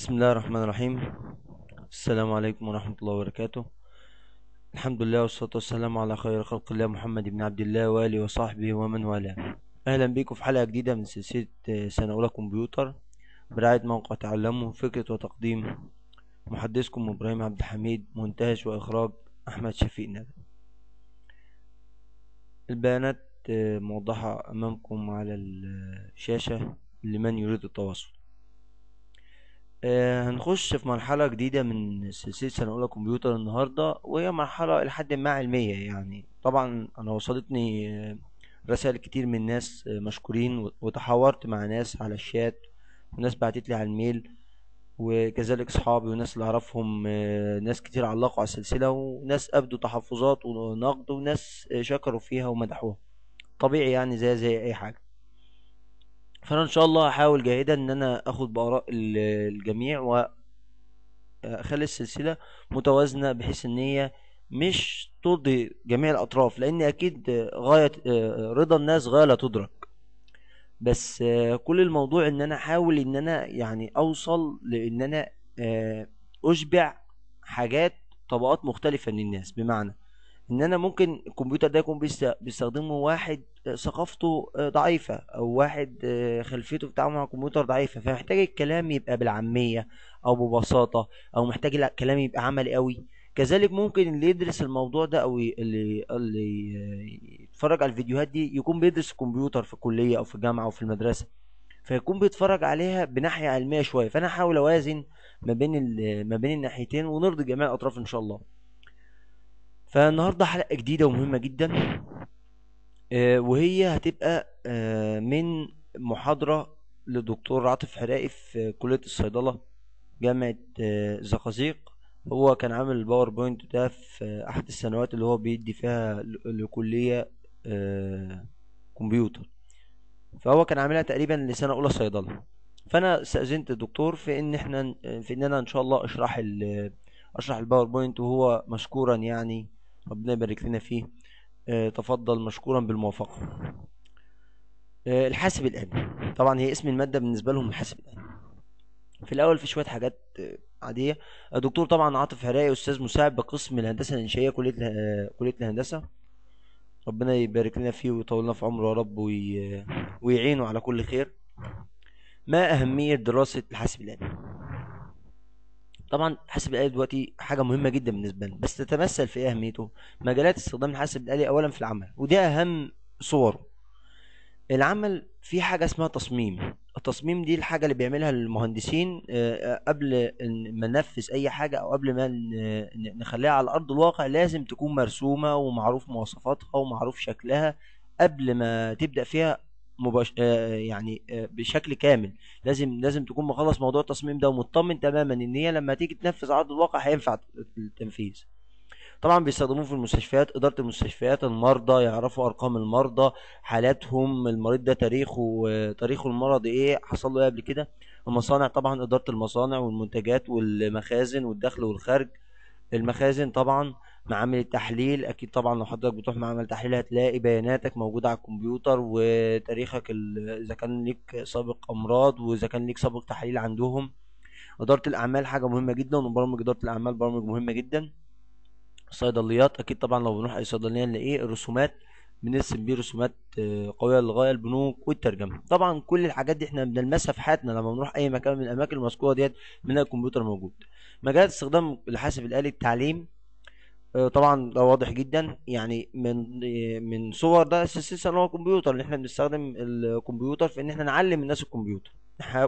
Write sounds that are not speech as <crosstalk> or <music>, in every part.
بسم الله الرحمن الرحيم السلام عليكم ورحمة الله وبركاته الحمد لله والصلاة والسلام على خير خلق الله محمد بن عبد الله وآله وصحبه ومن والاه أهلا بكم في حلقة جديدة من سلسلة آه، سنة أولى كمبيوتر برعاية موقع تعلمه فكرة وتقديم محدثكم إبراهيم عبد الحميد مونتاج وإخراج أحمد شفيق ندى البيانات آه، موضحة أمامكم على الشاشة لمن يريد التواصل آه هنخش في مرحلة جديدة من سلسلة سنة كمبيوتر النهاردة وهي مرحلة لحد ما علمية يعني طبعا أنا وصلتني آه، رسائل كتير من ناس آه، مشكورين وتحاورت مع ناس على الشات وناس بعتت لي على الميل وكذلك اصحابي وناس اللي اعرفهم آه، ناس كتير علقوا على السلسله وناس ابدوا تحفظات ونقد وناس شكروا فيها ومدحوها طبيعي يعني زي زي اي حاجه فانا ان شاء الله هحاول جاهدا ان انا اخد باراء الجميع واخلي السلسله متوازنه بحيث ان هي مش ترضي جميع الاطراف لان اكيد غايه آه، رضا الناس غايه لا تدرك بس آه، كل الموضوع ان انا احاول ان انا يعني اوصل لان انا آه، اشبع حاجات طبقات مختلفه من الناس بمعنى ان انا ممكن الكمبيوتر ده يكون بيستخدمه واحد آه، ثقافته آه، ضعيفه او واحد آه، خلفيته في التعامل مع الكمبيوتر ضعيفه فمحتاج الكلام يبقى بالعاميه او ببساطه او محتاج الكلام يبقى عملي قوي كذلك ممكن اللي يدرس الموضوع ده او اللي اللي يتفرج على الفيديوهات دي يكون بيدرس الكمبيوتر في الكليه او في الجامعه او في المدرسه فيكون بيتفرج عليها بناحيه علميه شويه فانا هحاول اوازن ما بين ما بين الناحيتين ونرضي جميع الاطراف ان شاء الله فالنهارده حلقه جديده ومهمه جدا آه، وهي هتبقى آه، من محاضره للدكتور عاطف حرائي في كليه الصيدله جامعه آه، زقازيق هو كان عامل الباوربوينت ده في احد السنوات اللي هو بيدي فيها لكليه كمبيوتر فهو كان عاملها تقريبا لسنه اولى صيدله فانا استاذنت الدكتور في ان احنا في ان انا ان شاء الله اشرح اشرح الباوربوينت وهو مشكورا يعني ربنا يبارك لنا فيه آه، تفضل مشكورا بالموافقة آه، الحاسب الآلي طبعا هي اسم المادة بالنسبة لهم الحاسب الآلي في الأول في شوية حاجات آه، عادية الدكتور طبعا عاطف عراقي أستاذ مساعد بقسم الهندسة الإنشائية كلية كلية الهندسة ربنا يبارك لنا فيه ويطول لنا في عمره يا رب وي... ويعينه على كل خير ما أهمية دراسة الحاسب الآلي طبعا حاسب الآلي دلوقتي حاجة مهمة جدا بالنسبة لنا بس تتمثل في ايه أهميته مجالات استخدام الحاسب الآلي أولا في العمل ودي أهم صوره العمل في حاجة اسمها تصميم التصميم دي الحاجة اللي بيعملها المهندسين آه، آه، قبل ما ننفذ أي حاجة أو قبل ما نخليها على أرض الواقع لازم تكون مرسومة ومعروف مواصفاتها ومعروف شكلها قبل ما تبدأ فيها مباش... آه، يعني آه، بشكل كامل لازم لازم تكون مخلص موضوع التصميم ده ومطمن تماما ان هي لما تيجي تنفذ على ارض الواقع هينفع التنفيذ طبعا بيستخدموه في المستشفيات اداره المستشفيات المرضى يعرفوا ارقام المرضى حالاتهم المريض ده تاريخه تاريخه المرض ايه حصل له ايه قبل كده المصانع طبعا اداره المصانع والمنتجات والمخازن والدخل والخارج المخازن طبعا معامل التحليل اكيد طبعا لو حضرتك بتروح معمل تحليل هتلاقي بياناتك موجوده على الكمبيوتر وتاريخك اذا كان ليك سابق امراض واذا كان ليك سابق تحاليل عندهم اداره الاعمال حاجه مهمه جدا ومبرمج اداره الاعمال برامج مهمه جدا الصيدليات اكيد طبعا لو بنروح اي صيدليه نلاقي الرسومات بنرسم بيه رسومات آه، قويه للغايه البنوك والترجمه طبعا كل الحاجات دي احنا بنلمسها في حياتنا لما بنروح اي مكان من الاماكن المذكوره ديت بنلاقي الكمبيوتر موجود مجالات استخدام الحاسب الالي التعليم آه، طبعا ده واضح جدا يعني من من صور ده اساسا هو الكمبيوتر ان احنا بنستخدم الكمبيوتر في ان احنا نعلم الناس الكمبيوتر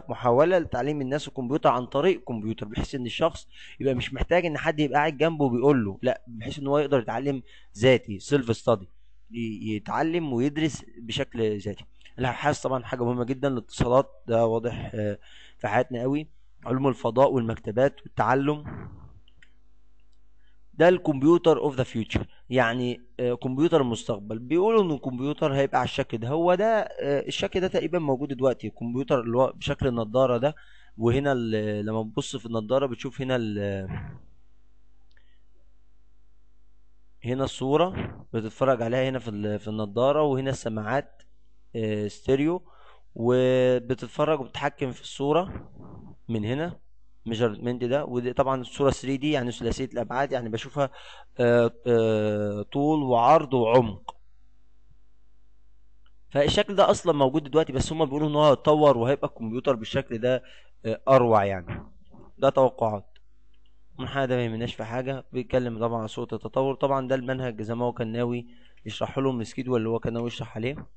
محاوله لتعليم الناس الكمبيوتر عن طريق كمبيوتر بحيث ان الشخص يبقى مش محتاج ان حد يبقى قاعد جنبه بيقول له لا بحيث ان هو يقدر يتعلم ذاتي سيلف ستادي يتعلم ويدرس بشكل ذاتي الابحاث طبعا حاجه مهمه جدا الاتصالات ده واضح آه، في حياتنا قوي علوم الفضاء والمكتبات والتعلم ده الكمبيوتر اوف ذا فيوتشر يعني آه، كمبيوتر المستقبل بيقولوا ان الكمبيوتر هيبقى على الشكل ده هو ده آه، الشكل ده تقريبا موجود دلوقتي الكمبيوتر اللي هو بشكل النضاره ده وهنا لما تبص في النضاره بتشوف هنا هنا الصوره بتتفرج عليها هنا في في النضاره وهنا السماعات آه، ستيريو وبتتفرج وبتتحكم في الصوره من هنا ميجرمنت ده وطبعا الصوره 3 دي يعني ثلاثيه الابعاد يعني بشوفها آه، آه، طول وعرض وعمق فالشكل ده اصلا موجود دلوقتي بس هم بيقولوا ان هو هيتطور وهيبقى الكمبيوتر بالشكل ده آه، اروع يعني ده توقعات ده ما يهمناش في حاجه بيتكلم طبعا عن صوره التطور طبعا ده المنهج زي ما هو كان ناوي يشرحه لهم السكيدول اللي هو كان ناوي يشرح عليه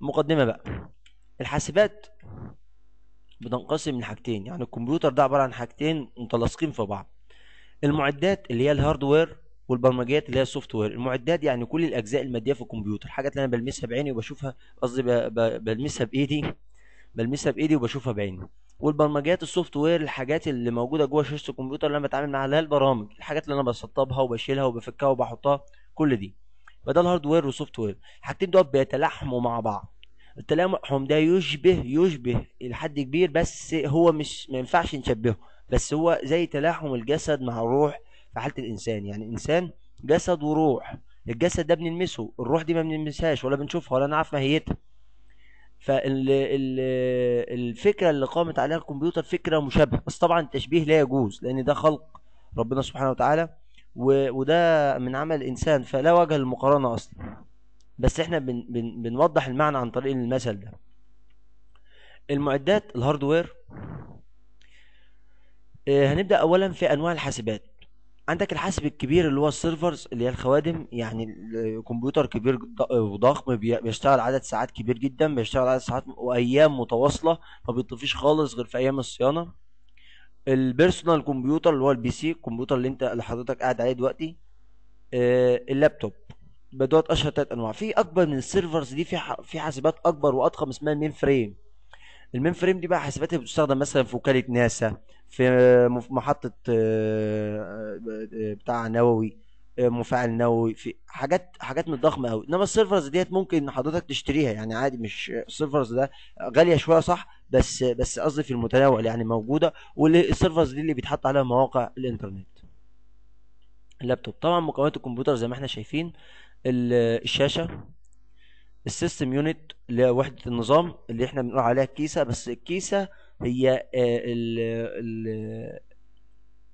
مقدمه بقى الحاسبات بتنقسم لحاجتين يعني الكمبيوتر ده عباره عن حاجتين متلاصقين في بعض المعدات اللي هي الهاردوير والبرمجيات اللي هي السوفت وير المعدات يعني كل الاجزاء الماديه في الكمبيوتر الحاجات اللي انا بلمسها بعيني وبشوفها قصدي بلمسها بايدي بلمسها بايدي وبشوفها بعيني والبرمجيات السوفت وير الحاجات اللي موجوده جوه شاشه الكمبيوتر اللي انا بتعامل معاها اللي هي البرامج الحاجات اللي انا بسطبها وبشيلها وبفكها وبحطها كل دي فده الهاردوير والسوفت وير الحاجتين دول بيتلاحموا مع بعض التلامحهم ده يشبه يشبه إلى حد كبير بس هو مش ما ينفعش نشبهه بس هو زي تلاحم الجسد مع الروح في حالة الإنسان يعني إنسان جسد وروح الجسد ده بنلمسه الروح دي ما بنلمسهاش ولا بنشوفها ولا نعرف ماهيتها فالفكرة اللي قامت عليها الكمبيوتر فكرة مشابهة بس طبعا التشبيه لا يجوز لأن ده خلق ربنا سبحانه وتعالى وده من عمل الإنسان فلا وجه للمقارنة أصلا بس احنا بن بن بنوضح المعنى عن طريق المثل ده المعدات الهاردوير آه، هنبدا اولا في انواع الحاسبات عندك الحاسب الكبير اللي هو السيرفرز اللي هي الخوادم يعني كمبيوتر كبير وضخم بيشتغل عدد ساعات كبير جدا بيشتغل عدد ساعات وايام متواصله ما بيطفيش خالص غير في ايام الصيانه البيرسونال كمبيوتر اللي هو البي سي الكمبيوتر اللي انت اللي حضرتك قاعد عليه دلوقتي آه، اللابتوب بدوت اشهر ثلاث انواع في اكبر من السيرفرز دي في في حاسبات اكبر واضخم اسمها المين فريم المين فريم دي بقى حاسبات اللي بتستخدم مثلا في وكاله ناسا في محطه آه، آه، آه، بتاع نووي مفاعل نووي في حاجات حاجات من ضخمه قوي انما السيرفرز ديت ممكن حضرتك تشتريها يعني عادي مش السيرفرز ده غاليه شويه صح بس بس قصدي في المتناول يعني موجوده والسيرفرز دي اللي بيتحط عليها مواقع الانترنت اللابتوب طبعا مكونات الكمبيوتر زي ما احنا شايفين الشاشة السيستم يونت اللي هي وحدة النظام اللي احنا بنقول عليها الكيسة بس الكيسة هي آه، ال ال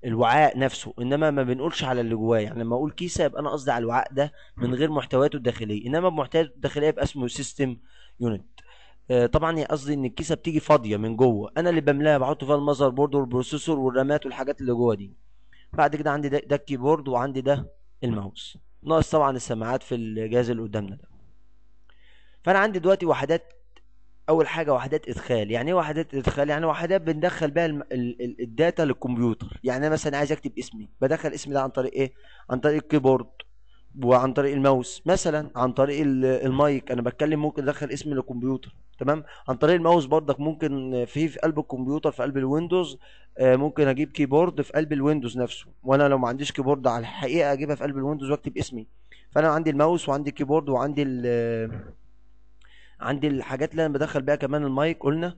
الوعاء نفسه انما ما بنقولش على اللي جواه يعني لما اقول كيسه يبقى انا قصدي على الوعاء ده من غير محتوياته الداخليه انما بمحتوياته الداخليه يبقى اسمه سيستم يونت آه، طبعا هي قصدي ان الكيسه بتيجي فاضيه من جوه انا اللي بملاها بحط فيها المذر بورد والبروسيسور والرامات والحاجات اللي جوه دي بعد كده عندي ده, ده الكيبورد وعندي ده الماوس ناقص طبعا السماعات في الجهاز اللي قدامنا ده فانا عندي دلوقتي وحدات اول حاجه وحدات ادخال يعني ايه وحدات ادخال يعني وحدات بندخل بيها الداتا للكمبيوتر يعني انا مثلا عايز اكتب اسمي بدخل اسمي ده عن طريق ايه عن طريق الكيبورد وعن طريق الماوس مثلا عن طريق المايك انا بتكلم ممكن ادخل اسم للكمبيوتر تمام عن طريق الماوس بردك ممكن آه، في في قلب الكمبيوتر في قلب الويندوز آه، ممكن اجيب كيبورد في قلب الويندوز نفسه وانا لو ما عنديش كيبورد على الحقيقه اجيبها في قلب الويندوز واكتب اسمي فانا عندي الماوس وعندي الكيبورد وعندي عندي الحاجات اللي انا بدخل بيها كمان المايك قلنا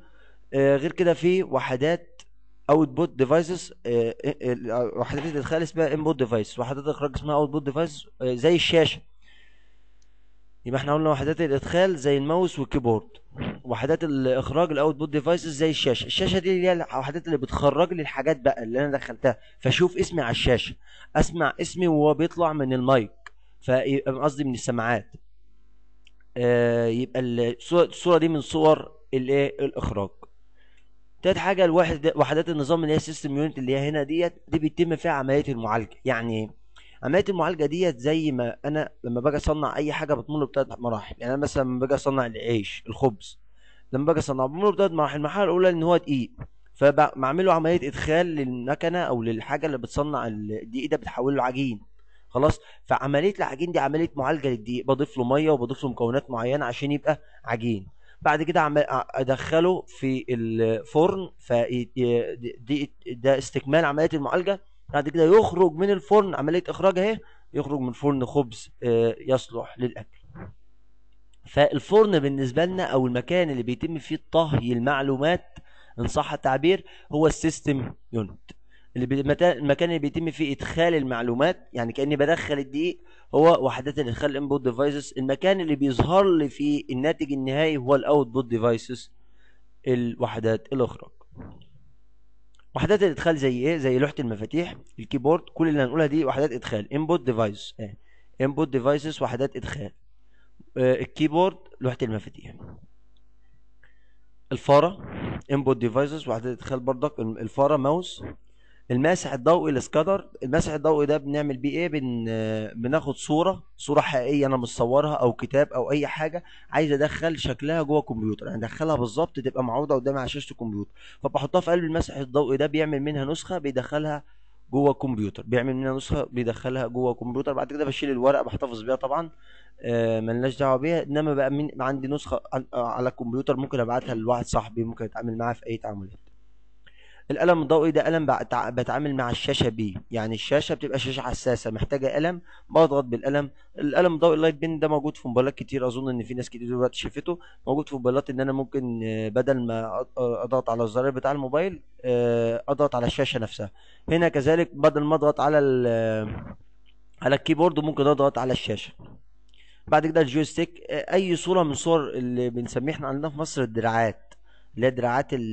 آه، غير كده في وحدات اوت بوت ديفايسز وحدات الادخال اسمها انبوت ديفايس وحدات الاخراج اسمها اوت بوت ديفايس زي الشاشه يبقى احنا قلنا وحدات الادخال زي الماوس والكيبورد وحدات الاخراج الاوت بوت ديفايسز زي الشاشه الشاشه دي اللي هي الوحدات اللي بتخرج لي الحاجات بقى اللي انا دخلتها فاشوف اسمي على الشاشه اسمع اسمي وهو بيطلع من المايك قصدي من السماعات آه يبقى الصوره دي من صور الايه الاخراج تالت حاجه الوحد وحدات النظام اللي هي السيستم يونت اللي هي هنا ديت دي بيتم فيها عمليه المعالجه يعني ايه عمليه المعالجه ديت زي ما انا لما باجي اصنع اي حاجه بتمر بثلاث بتلات مراحل يعني انا مثلا لما باجي اصنع العيش الخبز لما باجي اصنعه بمر بثلاث بتلات مراحل المرحله الاولى ان هو دقيق فبعمل له عمليه ادخال للمكنه او للحاجه اللي بتصنع الدقيق ده بتحوله عجين خلاص فعمليه العجين دي عمليه معالجه للدقيق بضيف له ميه وبضيف له مكونات معينه عشان يبقى عجين بعد كده عم ادخله في الفرن فدي ده استكمال عمليه المعالجه بعد كده يخرج من الفرن عمليه اخراج اهي يخرج من فرن خبز آه، يصلح للاكل فالفرن بالنسبه لنا او المكان اللي بيتم فيه طهي المعلومات ان صح التعبير هو السيستم يونت المكان اللي بيتم فيه ادخال المعلومات يعني كاني بدخل الدقيق هو وحدات الادخال الانبوت ديفايسز المكان اللي بيظهر لي فيه الناتج النهائي هو الاوتبوت ديفايسز الوحدات الاخرى وحدات الادخال زي ايه زي لوحه المفاتيح الكيبورد كل اللي هنقولها دي وحدات ادخال انبوت ديفايس انبوت ديفايسز وحدات ادخال آه، الكيبورد لوحه المفاتيح الفاره انبوت ديفايسز وحدات ادخال بردك الفاره ماوس الماسح الضوئي للسكادر الماسح الضوئي ده بنعمل بيه ايه بن... بناخد صوره صوره حقيقيه انا مصورها او كتاب او اي حاجه عايز ادخل شكلها جوه الكمبيوتر يعني ادخلها بالظبط تبقى معروضه قدامي على شاشه الكمبيوتر فبحطها في قلب الماسح الضوئي ده بيعمل منها نسخه بيدخلها جوه الكمبيوتر بيعمل منها نسخه بيدخلها جوه الكمبيوتر بعد كده بشيل الورقه بحتفظ بيها طبعا آه ملناش دعوه بيها انما بقى من عندي نسخه آه، على الكمبيوتر ممكن ابعتها لواحد صاحبي ممكن اتعامل معاه في اي تعاملات القلم الضوئي ده قلم بتعامل مع الشاشه بيه يعني الشاشه بتبقى شاشه حساسه محتاجه قلم بضغط بالقلم القلم الضوئي اللايت بين ده موجود في موبايلات كتير اظن ان في ناس كتير دلوقتي شافته موجود في موبايلات ان انا ممكن آه، بدل ما آه، اضغط على الزرار بتاع الموبايل آه، اضغط على الشاشه نفسها هنا كذلك بدل ما اضغط على على الكيبورد ممكن اضغط على الشاشه بعد كده الجويستيك اي صوره من صور اللي بنسميه احنا عندنا في مصر الدراعات اللي هي دراعات ال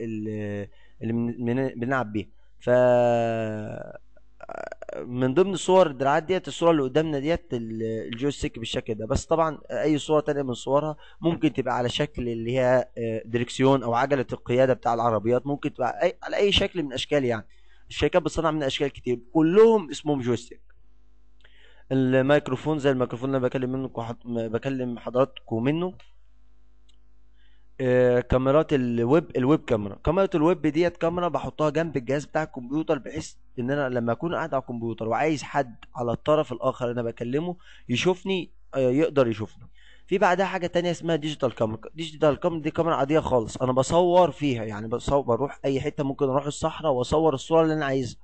ال اللي بنلعب بيها ف من ضمن صور الدراعات ديت الصوره اللي قدامنا ديت الجويستيك بالشكل ده بس طبعا اي صوره تانية من صورها ممكن تبقى على شكل اللي هي آه، دريكسيون او عجله القياده بتاع العربيات ممكن تبقى أي على اي شكل من اشكال يعني الشركات بتصنع من اشكال كتير كلهم اسمهم جويستيك الميكروفون زي الميكروفون اللي انا بكلم منكم بكلم حضراتكم منه كاميرات الويب الويب كاميرا كاميرا الويب ديت كاميرا بحطها جنب الجهاز بتاع الكمبيوتر بحيث ان انا لما اكون قاعد على الكمبيوتر وعايز حد على الطرف الاخر انا بكلمه يشوفني آه، يقدر يشوفني في بعدها حاجه تانية اسمها ديجيتال كاميرا ديجيتال كاميرا دي كاميرا عاديه خالص انا بصور فيها يعني بصور بروح اي حته ممكن اروح الصحراء واصور الصوره اللي انا عايزها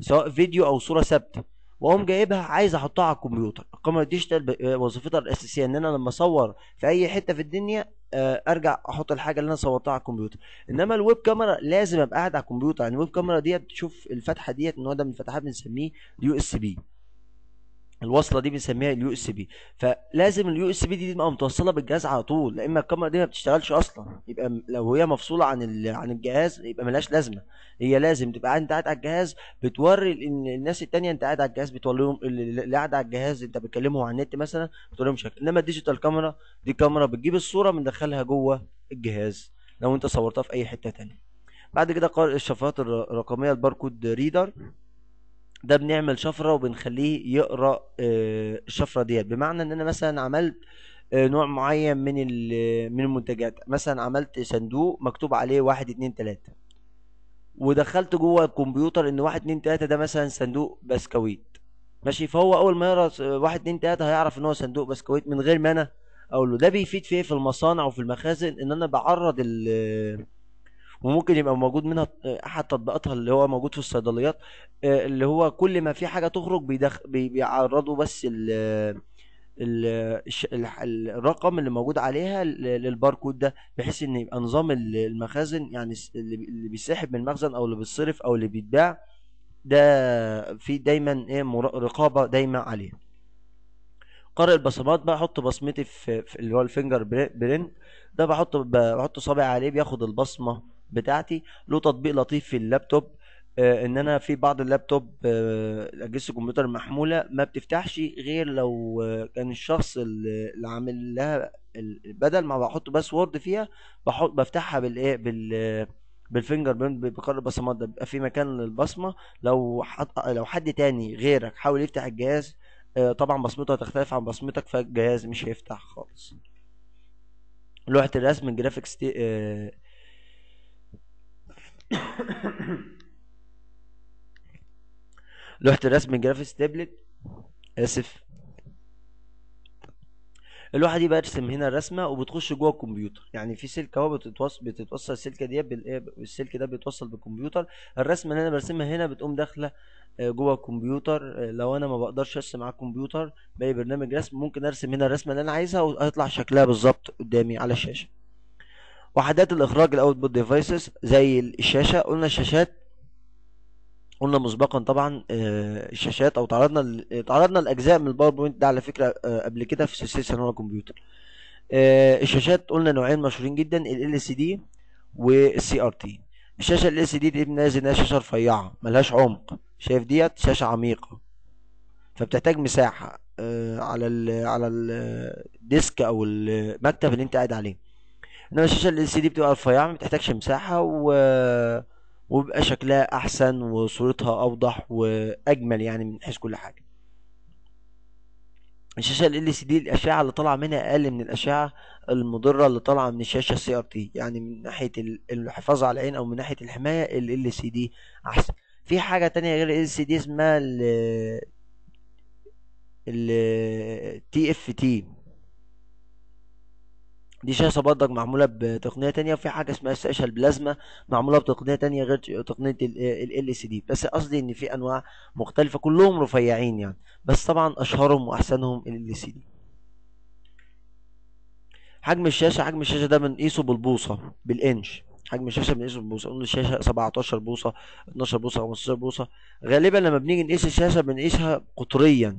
سواء فيديو او صوره ثابته واقوم جايبها عايز احطها على الكمبيوتر الكاميرا الديجيتال آه، وظيفتها الاساسيه ان انا لما اصور في اي حته في الدنيا آه، ارجع احط الحاجه اللي انا صورتها على الكمبيوتر انما الويب كاميرا لازم ابقى قاعد على الكمبيوتر يعني الويب كاميرا ديت تشوف الفتحه ديت ان هو ده من الفتحات بنسميه يو اس بي الوصله دي بنسميها اليو اس بي فلازم اليو اس بي دي تبقى متوصله بالجهاز على طول لا اما الكاميرا دي ما بتشتغلش اصلا يبقى لو هي مفصوله عن عن الجهاز يبقى ملهاش لازمه هي لازم تبقى انت قاعد على الجهاز بتوري الناس التانية انت قاعد على الجهاز بتوريهم اللي قاعد على الجهاز انت بتكلمهم على النت مثلا بتوريهم شكل انما الديجيتال كاميرا دي كاميرا بتجيب الصوره مندخلها جوه الجهاز لو انت صورتها في اي حته تانية بعد كده قارئ الشفرات الرقميه الباركود ريدر ده بنعمل شفره وبنخليه يقرا آه، الشفره ديت بمعنى ان انا مثلا عملت آه، نوع معين من من المنتجات مثلا عملت صندوق مكتوب عليه واحد اتنين تلاته ودخلت جوه الكمبيوتر ان واحد اتنين تلاته ده مثلا صندوق بسكويت ماشي فهو اول ما يقرا آه، واحد اتنين تلاته هيعرف ان هو صندوق بسكويت من غير ما انا اقول له ده بيفيد في ايه في المصانع وفي المخازن ان انا بعرض ال وممكن يبقى موجود منها آه، احد تطبيقاتها اللي هو موجود في الصيدليات آه، اللي هو كل ما في حاجه تخرج بيدخ بيعرضوا بس ال الرقم اللي موجود عليها للباركود ده بحيث ان يبقى نظام المخازن يعني اللي بيسحب من المخزن او اللي بيتصرف او اللي بيتباع ده في دايما ايه رقابه دايما عليه قارئ البصمات بقى احط بصمتي في, في اللي هو الفينجر برينت ده بحط بحط صابع عليه بياخد البصمه بتاعتي له تطبيق لطيف في اللابتوب آه، ان انا في بعض اللابتوب آه، اجهزه الكمبيوتر المحموله ما بتفتحش غير لو آه، كان الشخص اللي عامل لها بدل ما بحط باسورد فيها بحط بفتحها بالايه بال إيه، بالفينجر برنت بقرار البصمات ده بيبقى في مكان للبصمه لو حط لو حد تاني غيرك حاول يفتح الجهاز طبعا بصمته هتختلف عن بصمتك فالجهاز مش هيفتح خالص لوحة الرسم الجرافيكس تي... <coughs> لوحة الرسم الجرافيكس تابلت اسف اللوحه دي برسم هنا الرسمه وبتخش جوه الكمبيوتر يعني في سلك اهو بتتوصل بتتوصل السلكه دي السلك ده بيتوصل بالكمبيوتر الرسمه اللي انا برسمها هنا بتقوم داخله آه، جوه الكمبيوتر آه، لو انا ما بقدرش ارسم على الكمبيوتر باي برنامج رسم ممكن ارسم هنا الرسمه اللي انا عايزها وهيطلع شكلها بالظبط قدامي على الشاشه وحدات الاخراج الاوتبوت ديفايسز زي الشاشه قلنا الشاشات قلنا مسبقا طبعا آه، الشاشات او تعرضنا تعرضنا لاجزاء من الباوربوينت ده على فكره آه، قبل كده في سلسله سنه كمبيوتر آه، الشاشات قلنا نوعين مشهورين جدا ال سي دي والسي ار تي الشاشه ال سي دي دي بنازل انها شاشه رفيعه ملهاش عمق شايف ديت شاشه عميقه فبتحتاج مساحه على ال على الديسك او المكتب اللي انت قاعد عليه انما الشاشه ال سي دي بتبقى رفيعه ما بتحتاجش مساحه و وبيبقى شكلها احسن وصورتها اوضح واجمل يعني من حيث كل حاجه الشاشه ال سي دي الاشعه اللي طالعه منها اقل من الاشعه المضره اللي طالعه من الشاشه السي ار تي يعني من ناحيه الحفاظ على العين او من ناحيه الحمايه ال سي دي احسن في حاجه تانية غير ال سي دي اسمها ال ال تي اف تي دي شاشة برضك معمولة بتقنية تانية وفي حاجة اسمها الشاشة البلازما معمولة بتقنية تانية غير تقنية ال ال سي دي بس قصدي ان في انواع مختلفة كلهم رفيعين يعني بس طبعا اشهرهم واحسنهم ال ال سي دي حجم الشاشة حجم الشاشة ده بنقيسه بالبوصة بالانش حجم الشاشه بنقيسه بالبوصه قلنا الشاشه 17 بوصه 12 بوصه 15 بوصه غالبا لما بنيجي نقيس الشاشه بنقيسها قطريا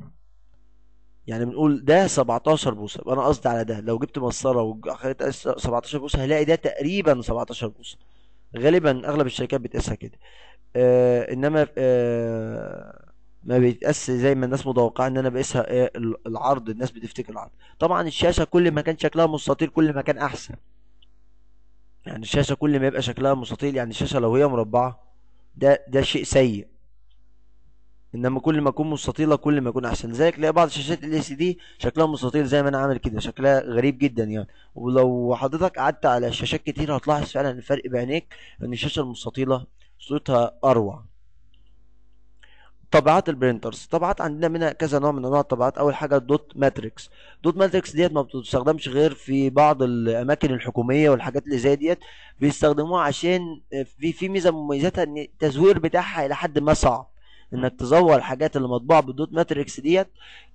يعني بنقول ده 17 بوصه يبقى انا قصدي على ده لو جبت مسطره وخليت 17 بوصه هلاقي ده تقريبا 17 بوصه غالبا اغلب الشركات بتقيسها كده آه انما آه ما بيتقاس زي ما الناس متوقعه ان انا بقيسها ايه العرض الناس بتفتكر العرض طبعا الشاشه كل ما كان شكلها مستطيل كل ما كان احسن يعني الشاشه كل ما يبقى شكلها مستطيل يعني الشاشه لو هي مربعه ده ده شيء سيء انما كل ما اكون مستطيله كل ما يكون احسن لذلك تلاقي بعض شاشات ال سي دي شكلها مستطيل زي ما انا عامل كده شكلها غريب جدا يعني ولو حضرتك قعدت على شاشات كتير هتلاحظ فعلا الفرق بعينيك ان الشاشه المستطيله صوتها اروع طبعات البرينترز طبعات عندنا منها كذا نوع من انواع الطبعات اول حاجه الدوت ماتريكس دوت ماتريكس ديت ما بتستخدمش غير في بعض الاماكن الحكوميه والحاجات اللي زي ديت بيستخدموها عشان في في ميزه من مميزاتها ان التزوير بتاعها الى حد ما صعب انك تزور الحاجات اللي مطبوعه بالدوت ماتريكس ديت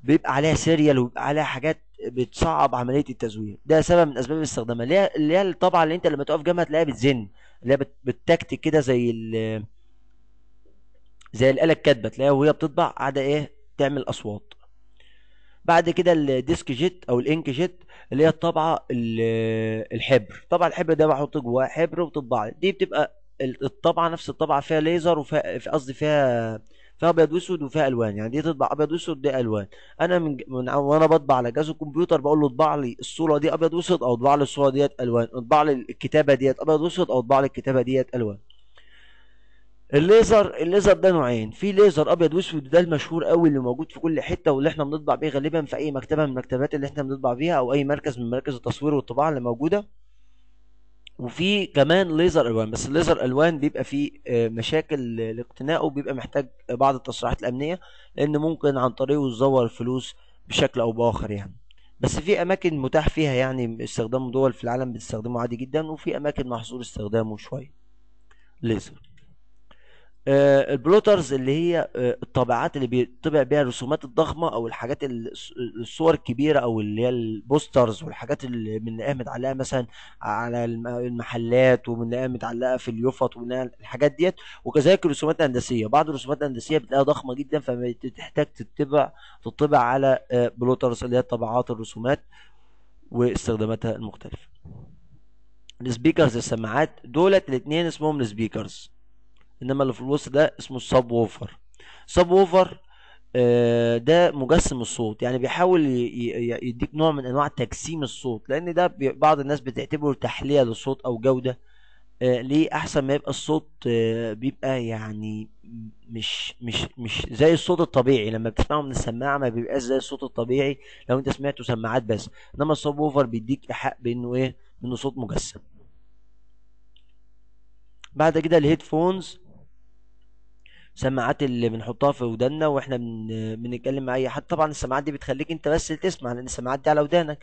بيبقى عليها سيريال وبيبقى عليها حاجات بتصعب عمليه التزوير ده سبب من اسباب استخدامها اللي هي اللي هي طبعا اللي انت لما تقف جنبها تلاقيها بتزن اللي هي بالتكتيك كده زي ال زي الاله الكاتبه تلاقيها وهي بتطبع قاعده ايه تعمل اصوات بعد كده الديسك جيت او الانك جيت اللي هي الطبعه الحبر طبعا الحبر ده بحط جواه حبر وتطبع دي بتبقى الطبعه نفس الطبعه فيها ليزر وفيها قصدي فيها فيها ابيض واسود وفيها الوان يعني دي تطبع ابيض واسود دي الوان انا من, من وانا بطبع على جهاز الكمبيوتر بقول له اطبع لي الصوره دي ابيض واسود او اطبع لي الصوره ديت الوان اطبع لي الكتابه ديت ابيض واسود او اطبع لي الكتابه ديت الوان الليزر الليزر ده نوعين في ليزر ابيض واسود ده المشهور قوي اللي موجود في كل حته واللي احنا بنطبع بيه غالبا في اي مكتبه من المكتبات اللي احنا بنطبع بيها او اي مركز من مراكز التصوير والطباعه اللي موجوده وفي كمان ليزر الوان بس الليزر الوان بيبقى فيه آه، مشاكل لاقتنائه بيبقى محتاج بعض التصريحات الامنيه لان ممكن عن طريقه تزور الفلوس بشكل او باخر يعني بس في اماكن متاح فيها يعني استخدام دول في العالم بتستخدمه عادي جدا وفي اماكن محظور استخدامه شويه ليزر آه، البلوترز اللي هي آه، الطابعات اللي بيطبع بيها الرسومات الضخمه او الحاجات الصور الكبيره او اللي هي البوسترز والحاجات اللي بنلاقيها متعلقه مثلا على المحلات وبنلاقيها متعلقه في اليوفط وبنلاقيها الحاجات ديت وكذلك الرسومات الهندسيه بعض الرسومات الهندسيه بتلاقيها ضخمه جدا فبتحتاج تتبع تطبع على آه، بلوترز اللي هي طابعات الرسومات واستخداماتها المختلفه السبيكرز السماعات دولت الاثنين اسمهم السبيكرز انما اللي في الوسط ده اسمه السب ووفر السب ووفر ده مجسم الصوت يعني بيحاول يديك نوع من انواع تجسيم الصوت لان ده بعض الناس بتعتبره تحليه للصوت او جوده آه، ليه احسن ما يبقى الصوت آه، بيبقى يعني مش مش مش زي الصوت الطبيعي لما بتسمعه من السماعه ما بيبقاش زي الصوت الطبيعي لو انت سمعته سماعات بس انما السب ووفر بيديك ايحاء بانه ايه انه صوت مجسم بعد كده الهيدفونز سماعات اللي بنحطها في ودانا واحنا بن... بنتكلم مع اي حد طبعا السماعات دي بتخليك انت بس تسمع لان السماعات دي على ودانك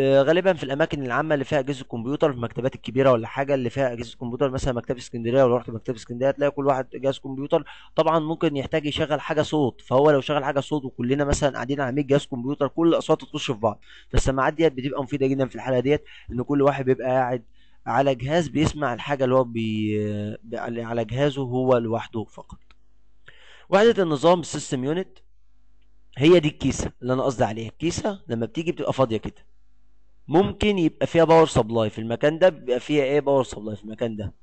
غالبا في الاماكن العامه اللي فيها اجهزه كمبيوتر في المكتبات الكبيره ولا حاجه اللي فيها اجهزه كمبيوتر مثلا مكتبه اسكندريه لو رحت مكتبه اسكندريه تلاقي كل واحد جهاز كمبيوتر طبعا ممكن يحتاج يشغل حاجه صوت فهو لو شغل حاجه صوت وكلنا مثلا قاعدين على 100 جهاز كمبيوتر كل الاصوات تخش في بعض فالسماعات ديت بتبقى مفيده جدا في الحاله ديت ان كل واحد بيبقى قاعد على جهاز بيسمع الحاجه اللي هو بي... على جهازه هو لوحده فقط وحدة النظام السيستم يونت هي دي الكيسة اللي انا قصدي عليها الكيسة لما بتيجي بتبقى فاضية كده ممكن يبقى فيها باور سبلاي في المكان ده بيبقى فيها ايه باور سبلاي في المكان ده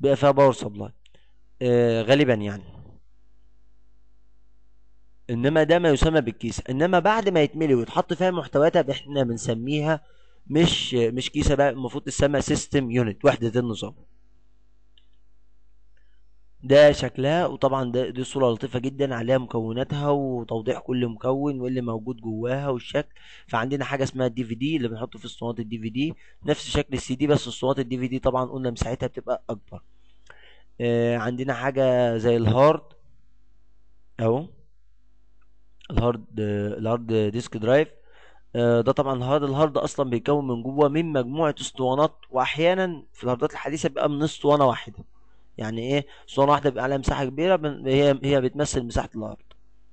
بيبقى فيها باور سبلاي آه غالبا يعني انما ده ما يسمى بالكيسة انما بعد ما يتملي ويتحط فيها محتوياتها احنا بنسميها مش مش كيسة بقى المفروض تسمى سيستم يونت وحدة النظام ده شكلها وطبعا ده دي صورة لطيفة جدا عليها مكوناتها وتوضيح كل مكون واللي موجود جواها والشكل فعندنا حاجة اسمها الدي في دي اللي بنحطه في اسطوانات الدي في دي نفس شكل السي دي بس اسطوانات الدي في دي طبعا قلنا مساحتها بتبقى أكبر آه عندنا حاجة زي الهارد أهو الهارد الهارد ديسك درايف آه، ده طبعا الهارد الهارد اصلا بيتكون من جوه من مجموعه اسطوانات واحيانا في الهاردات الحديثه بيبقى من اسطوانه واحده يعني ايه صوره واحده بيبقى عليها مساحه كبيره هي هي بتمثل مساحه الارض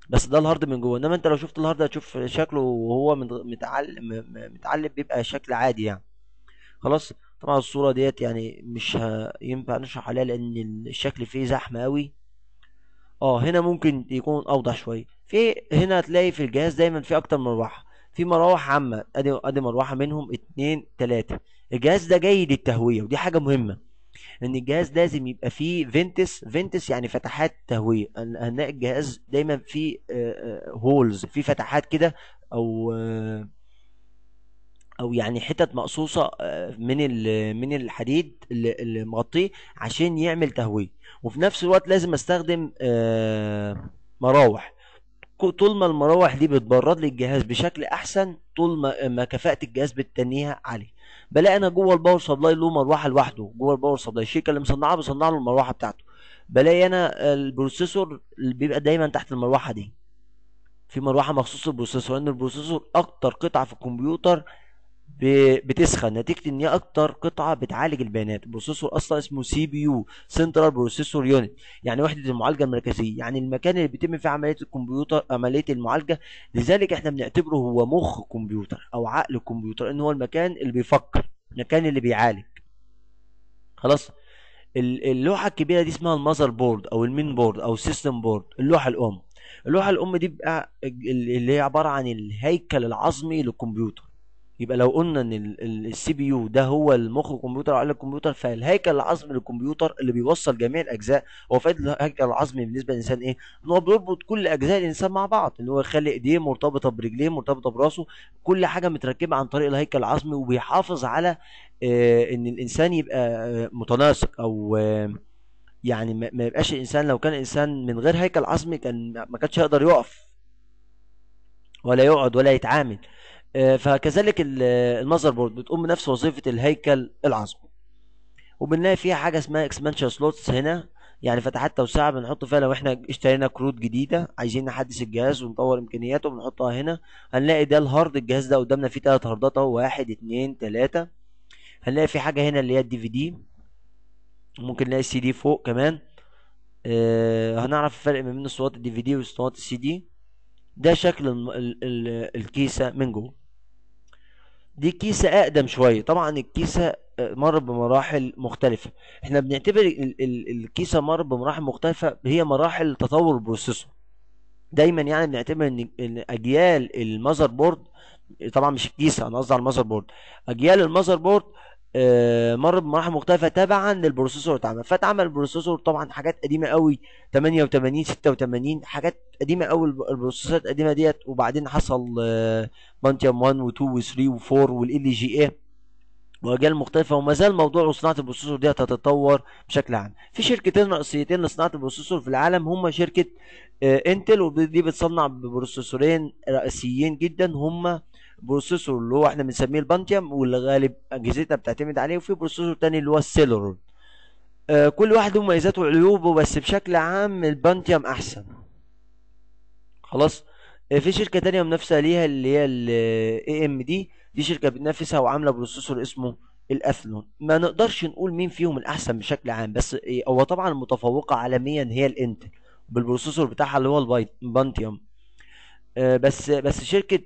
بس ده الهارد من جوه انما انت لو شفت الهارد هتشوف شكله وهو متعلم متعلم بيبقى شكل عادي يعني خلاص طبعا الصوره ديت يعني مش هينفع نشرح عليها لان الشكل فيه زحمه قوي اه هنا ممكن يكون اوضح شويه في هنا هتلاقي في الجهاز دايما في اكتر من مروحه في مراوح عامه ادي ادي مروحه منهم اتنين تلاته الجهاز ده جيد للتهويه ودي حاجه مهمه ان الجهاز لازم يبقى فيه فينتس فينتس يعني فتحات تهويه هنلاقي الجهاز دايما فيه هولز آه، آه، فيه فتحات كده او آه، او يعني حتت مقصوصه من من الحديد اللي مغطيه عشان يعمل تهويه وفي نفس الوقت لازم استخدم مراوح طول ما المراوح دي بتبرد لي الجهاز بشكل احسن طول ما كفاءه الجهاز بتتنيها عاليه بلاقي انا جوه الباور سبلاي له مروحه لوحده جوه الباور سبلاي الشركه اللي مصنعه بصنع له المروحه بتاعته بلاقي انا البروسيسور اللي بيبقى دايما تحت المروحه دي في مروحه مخصوص للبروسيسور ان البروسيسور اكتر قطعه في الكمبيوتر بتسخن نتيجه ان هي اكتر قطعه بتعالج البيانات البروسيسور اصلا اسمه سي بي يو سنترال بروسيسور يونت يعني وحده المعالجه المركزيه يعني المكان اللي بيتم فيه عمليه الكمبيوتر عمليه المعالجه لذلك احنا بنعتبره هو مخ الكمبيوتر او عقل الكمبيوتر ان هو المكان اللي بيفكر المكان اللي بيعالج خلاص اللوحه الكبيره دي اسمها المذر بورد او المين بورد او السيستم بورد اللوحه الام اللوحه الام دي بقى اللي هي عباره عن الهيكل العظمي للكمبيوتر يبقى لو قلنا ان السي بي يو ده هو المخ الكمبيوتر وعقل الكمبيوتر فالهيكل العظمي للكمبيوتر اللي بيوصل جميع الاجزاء هو فائده الهيكل العظمي بالنسبه للانسان ايه؟ ان هو بيربط كل اجزاء الانسان مع بعض ان هو يخلي ايديه مرتبطه برجليه مرتبطه براسه كل حاجه متركبه عن طريق الهيكل العظمي وبيحافظ على آه ان الانسان يبقى آه، متناسق او آه يعني ما يبقاش الانسان لو كان انسان من غير هيكل عظمي كان ما كانش هيقدر يقف ولا يقعد ولا يتعامل آه، فكذلك آه، المذر بورد بتقوم بنفس وظيفه الهيكل العظمي وبنلاقي فيها حاجه اسمها اكسبانشن سلوتس هنا يعني فتحات توسعه بنحط فيها لو احنا اشترينا كروت جديده عايزين نحدث الجهاز ونطور امكانياته بنحطها هنا هنلاقي ده الهارد الجهاز ده قدامنا فيه تلات هاردات اهو واحد اتنين تلاته هنلاقي في حاجه هنا اللي هي الدي في دي ممكن نلاقي السي دي فوق كمان آه هنعرف الفرق ما بين اسطوات الدي في دي واسطوات السي دي ده شكل الكيسه من جوه دي كيسة أقدم شوية طبعا الكيسة آه، مر بمراحل مختلفة احنا بنعتبر الكيسة مر بمراحل مختلفة هي مراحل تطور البروسيسور دايما يعني بنعتبر ان اجيال المذر بورد طبعا مش الكيسة انا قصدي على المذر بورد اجيال المذر بورد آه، مر بمراحل مختلفه تبعا للبروسيسور اتعمل فاتعمل البروسيسور طبعا حاجات قديمه قوي 88 86 حاجات قديمه قوي البروسيسورات القديمه ديت وبعدين حصل بانتيوم 1 و2 و3 و4 والال جي اي واجيال مختلفه وما زال موضوع صناعه البروسيسور ديت هتتطور بشكل عام في شركتين رئيسيتين لصناعه البروسيسور في العالم هما شركه انتل آه، ودي بتصنع بروسيسورين رئيسيين جدا هما بروسيسور اللي هو احنا بنسميه البانتيوم واللي غالب اجهزتنا بتعتمد عليه وفي بروسيسور تاني اللي هو السيلرون آه كل واحد له مميزاته وعيوبه بس بشكل عام البانتيوم احسن خلاص آه في شركه تانية منافسه ليها اللي هي الاي ام دي دي شركه بتنافسها وعامله بروسيسور اسمه الاثلون ما نقدرش نقول مين فيهم الاحسن بشكل عام بس هو طبعا المتفوقه عالميا هي الانتل بالبروسيسور بتاعها اللي هو البانتيوم آه، بس بس شركه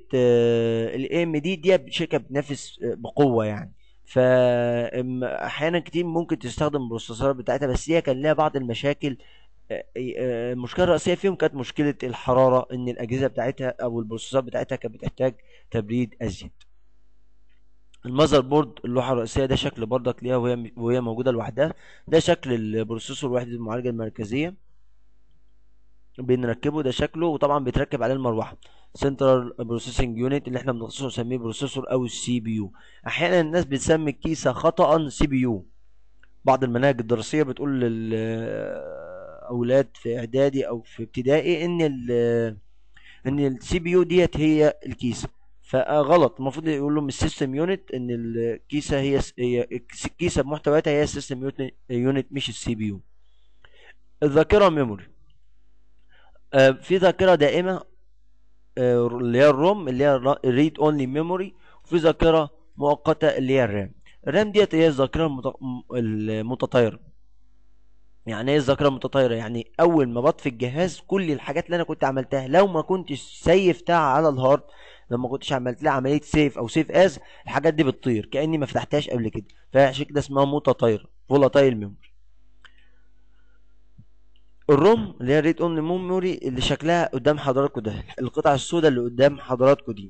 الاي ام دي دي شركه بتنافس آه، بقوه يعني فاحيانا كتير ممكن تستخدم البروسيسور بتاعتها بس هي كان لها بعض المشاكل آه، المشكله الرئيسيه فيهم كانت مشكله الحراره ان الاجهزه بتاعتها او البروسيسور بتاعتها كانت بتحتاج تبريد ازيد المذر بورد اللوحه الرئيسيه ده شكل بردك ليها وهي وهي موجوده لوحدها ده شكل البروسيسور وحده المعالجه المركزيه بنركبه ده شكله وطبعا بيتركب عليه المروحه سنترال بروسيسنج يونت اللي احنا بنخصصه نسميه بروسيسور او السي بي يو احيانا الناس بتسمي الكيسه خطا سي بي يو بعض المناهج الدراسيه بتقول للاولاد في اعدادي او في ابتدائي ان ال ان السي بي يو ديت هي الكيسه فغلط المفروض يقول لهم السيستم يونت ان الكيسه هي الكيسه بمحتوياتها هي السيستم يونت مش السي بي يو الذاكره ميموري آه، في ذاكره دائمه آه، اللي هي الروم اللي هي الريد اونلي ميموري وفي ذاكره مؤقته اللي هي الرام الرام ديت هي الذاكره المتطايره يعني ايه الذاكره المتطايره يعني اول ما بطفي الجهاز كل الحاجات اللي انا كنت عملتها لو ما كنتش سيفتها على الهارد لما كنتش عملت لها عمليه سيف او سيف از الحاجات دي بتطير كاني ما فتحتهاش قبل كده فعشان كده اسمها متطايره فولاتايل ميموري الروم اللي هي ريد اونلي ميموري اللي شكلها قدام حضراتكم ده القطعه السوداء اللي قدام حضراتكم دي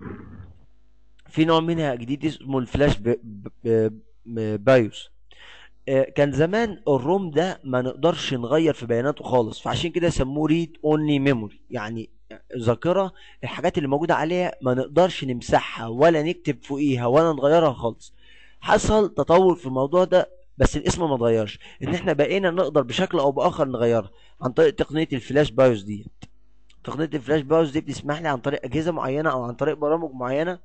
في نوع منها جديد اسمه الفلاش بايوس آه، كان زمان الروم ده ما نقدرش نغير في بياناته خالص فعشان كده سموه ريد اونلي ميموري يعني ذاكره الحاجات اللي موجوده عليها ما نقدرش نمسحها ولا نكتب فوقيها ولا نغيرها خالص حصل تطور في الموضوع ده بس الاسم ما اتغيرش ان احنا بقينا نقدر بشكل او باخر نغيرها عن طريق تقنيه الفلاش بايوس دي تقنيه الفلاش بايوس دي بتسمح لي عن طريق اجهزه معينه او عن طريق برامج معينه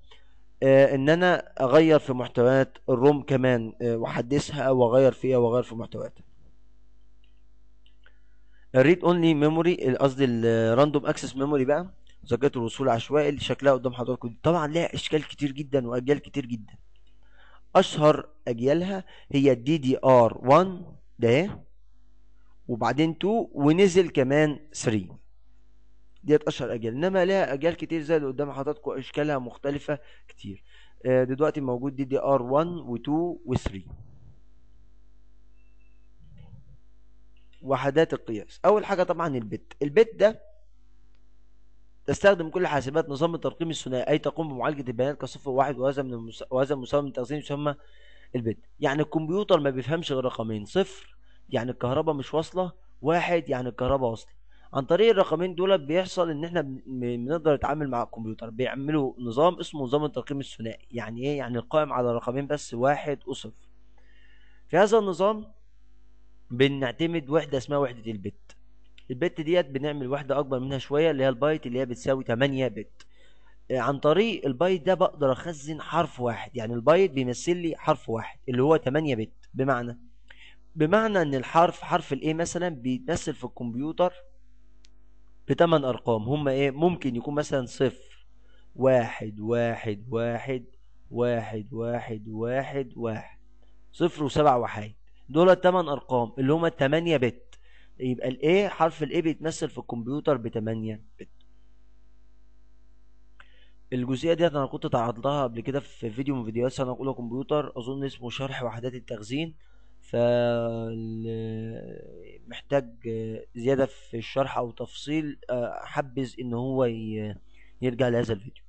آه، ان انا اغير في محتويات الروم كمان آه، واحدثها واغير فيها واغير في محتوياتها الريد اونلي ميموري قصدي الراندوم اكسس ميموري بقى ذاكره الوصول العشوائي اللي شكلها قدام حضراتكم طبعا ليها اشكال كتير جدا واجيال كتير جدا اشهر اجيالها هي الدي دي ار 1 ده وبعدين 2 ونزل كمان 3 ديت اشهر اجيال انما لها اجيال كتير زي اللي قدام حضراتكم اشكالها مختلفه كتير آه، دلوقتي موجود دي دي ار 1 و2 و3 وحدات القياس اول حاجه طبعا البت البت ده تستخدم كل حاسبات نظام الترقيم الثنائي أي تقوم بمعالجة البيانات كصفر وواحد وهذا من المس... وهذا مساوي من تقسيم يسمى البت يعني الكمبيوتر ما بيفهمش غير رقمين صفر يعني الكهرباء مش واصلة واحد يعني الكهرباء واصلة عن طريق الرقمين دول بيحصل ان احنا بنقدر نتعامل مع الكمبيوتر بيعملوا نظام اسمه نظام الترقيم الثنائي يعني ايه يعني القائم على رقمين بس واحد وصفر في هذا النظام بنعتمد وحدة اسمها وحدة البت البت ديت بنعمل واحدة أكبر منها شوية اللي هي البايت اللي هي بتساوي 8 بت آه، عن طريق البايت ده بقدر أخزن حرف واحد يعني البايت بيمثل لي حرف واحد اللي هو 8 بت بمعنى بمعنى إن الحرف حرف الإيه مثلا بيتمثل في الكمبيوتر بتمن أرقام هما إيه ممكن يكون مثلا صفر واحد واحد واحد واحد واحد واحد واحد صفر وسبع وحايد دول تمن أرقام اللي هما 8 بت يبقى الايه حرف الايه بيتمثل في الكمبيوتر ب 8 بت الجزئيه ديت انا كنت تعرضتها قبل كده في فيديو من فيديوهات سنه اولى كمبيوتر اظن اسمه شرح وحدات التخزين ف محتاج زياده في الشرح او تفصيل آه، حبز ان هو يرجع لهذا الفيديو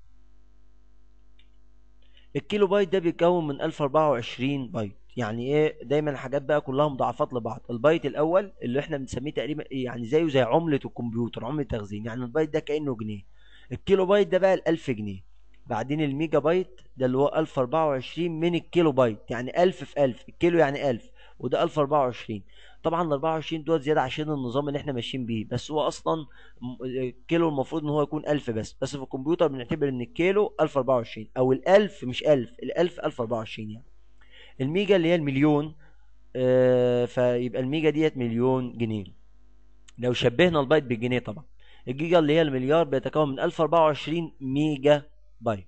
الكيلو بايت ده بيتكون من 1024 بايت يعني ايه دايما حاجات بقى كلها مضاعفات لبعض البايت الاول اللي احنا بنسميه تقريبا يعني زيه زي عمله الكمبيوتر عمله تخزين يعني البايت ده كانه جنيه الكيلو بايت ده بقى ال 1000 جنيه بعدين الميجا بايت ده اللي هو 1024 من الكيلو بايت يعني 1000 في 1000 الكيلو يعني 1000 وده 1024 طبعا ال 24 دول زياده عشان النظام اللي احنا ماشيين بيه بس هو اصلا الكيلو المفروض ان هو يكون 1000 بس بس في الكمبيوتر بنعتبر ان الكيلو 1024 او ال 1000 مش 1000 ال 1000 1024 يعني الميجا اللي هي المليون آه فيبقى الميجا ديت مليون جنيه لو شبهنا البايت بالجنيه طبعا الجيجا اللي هي المليار بيتكون من 1024 ميجا بايت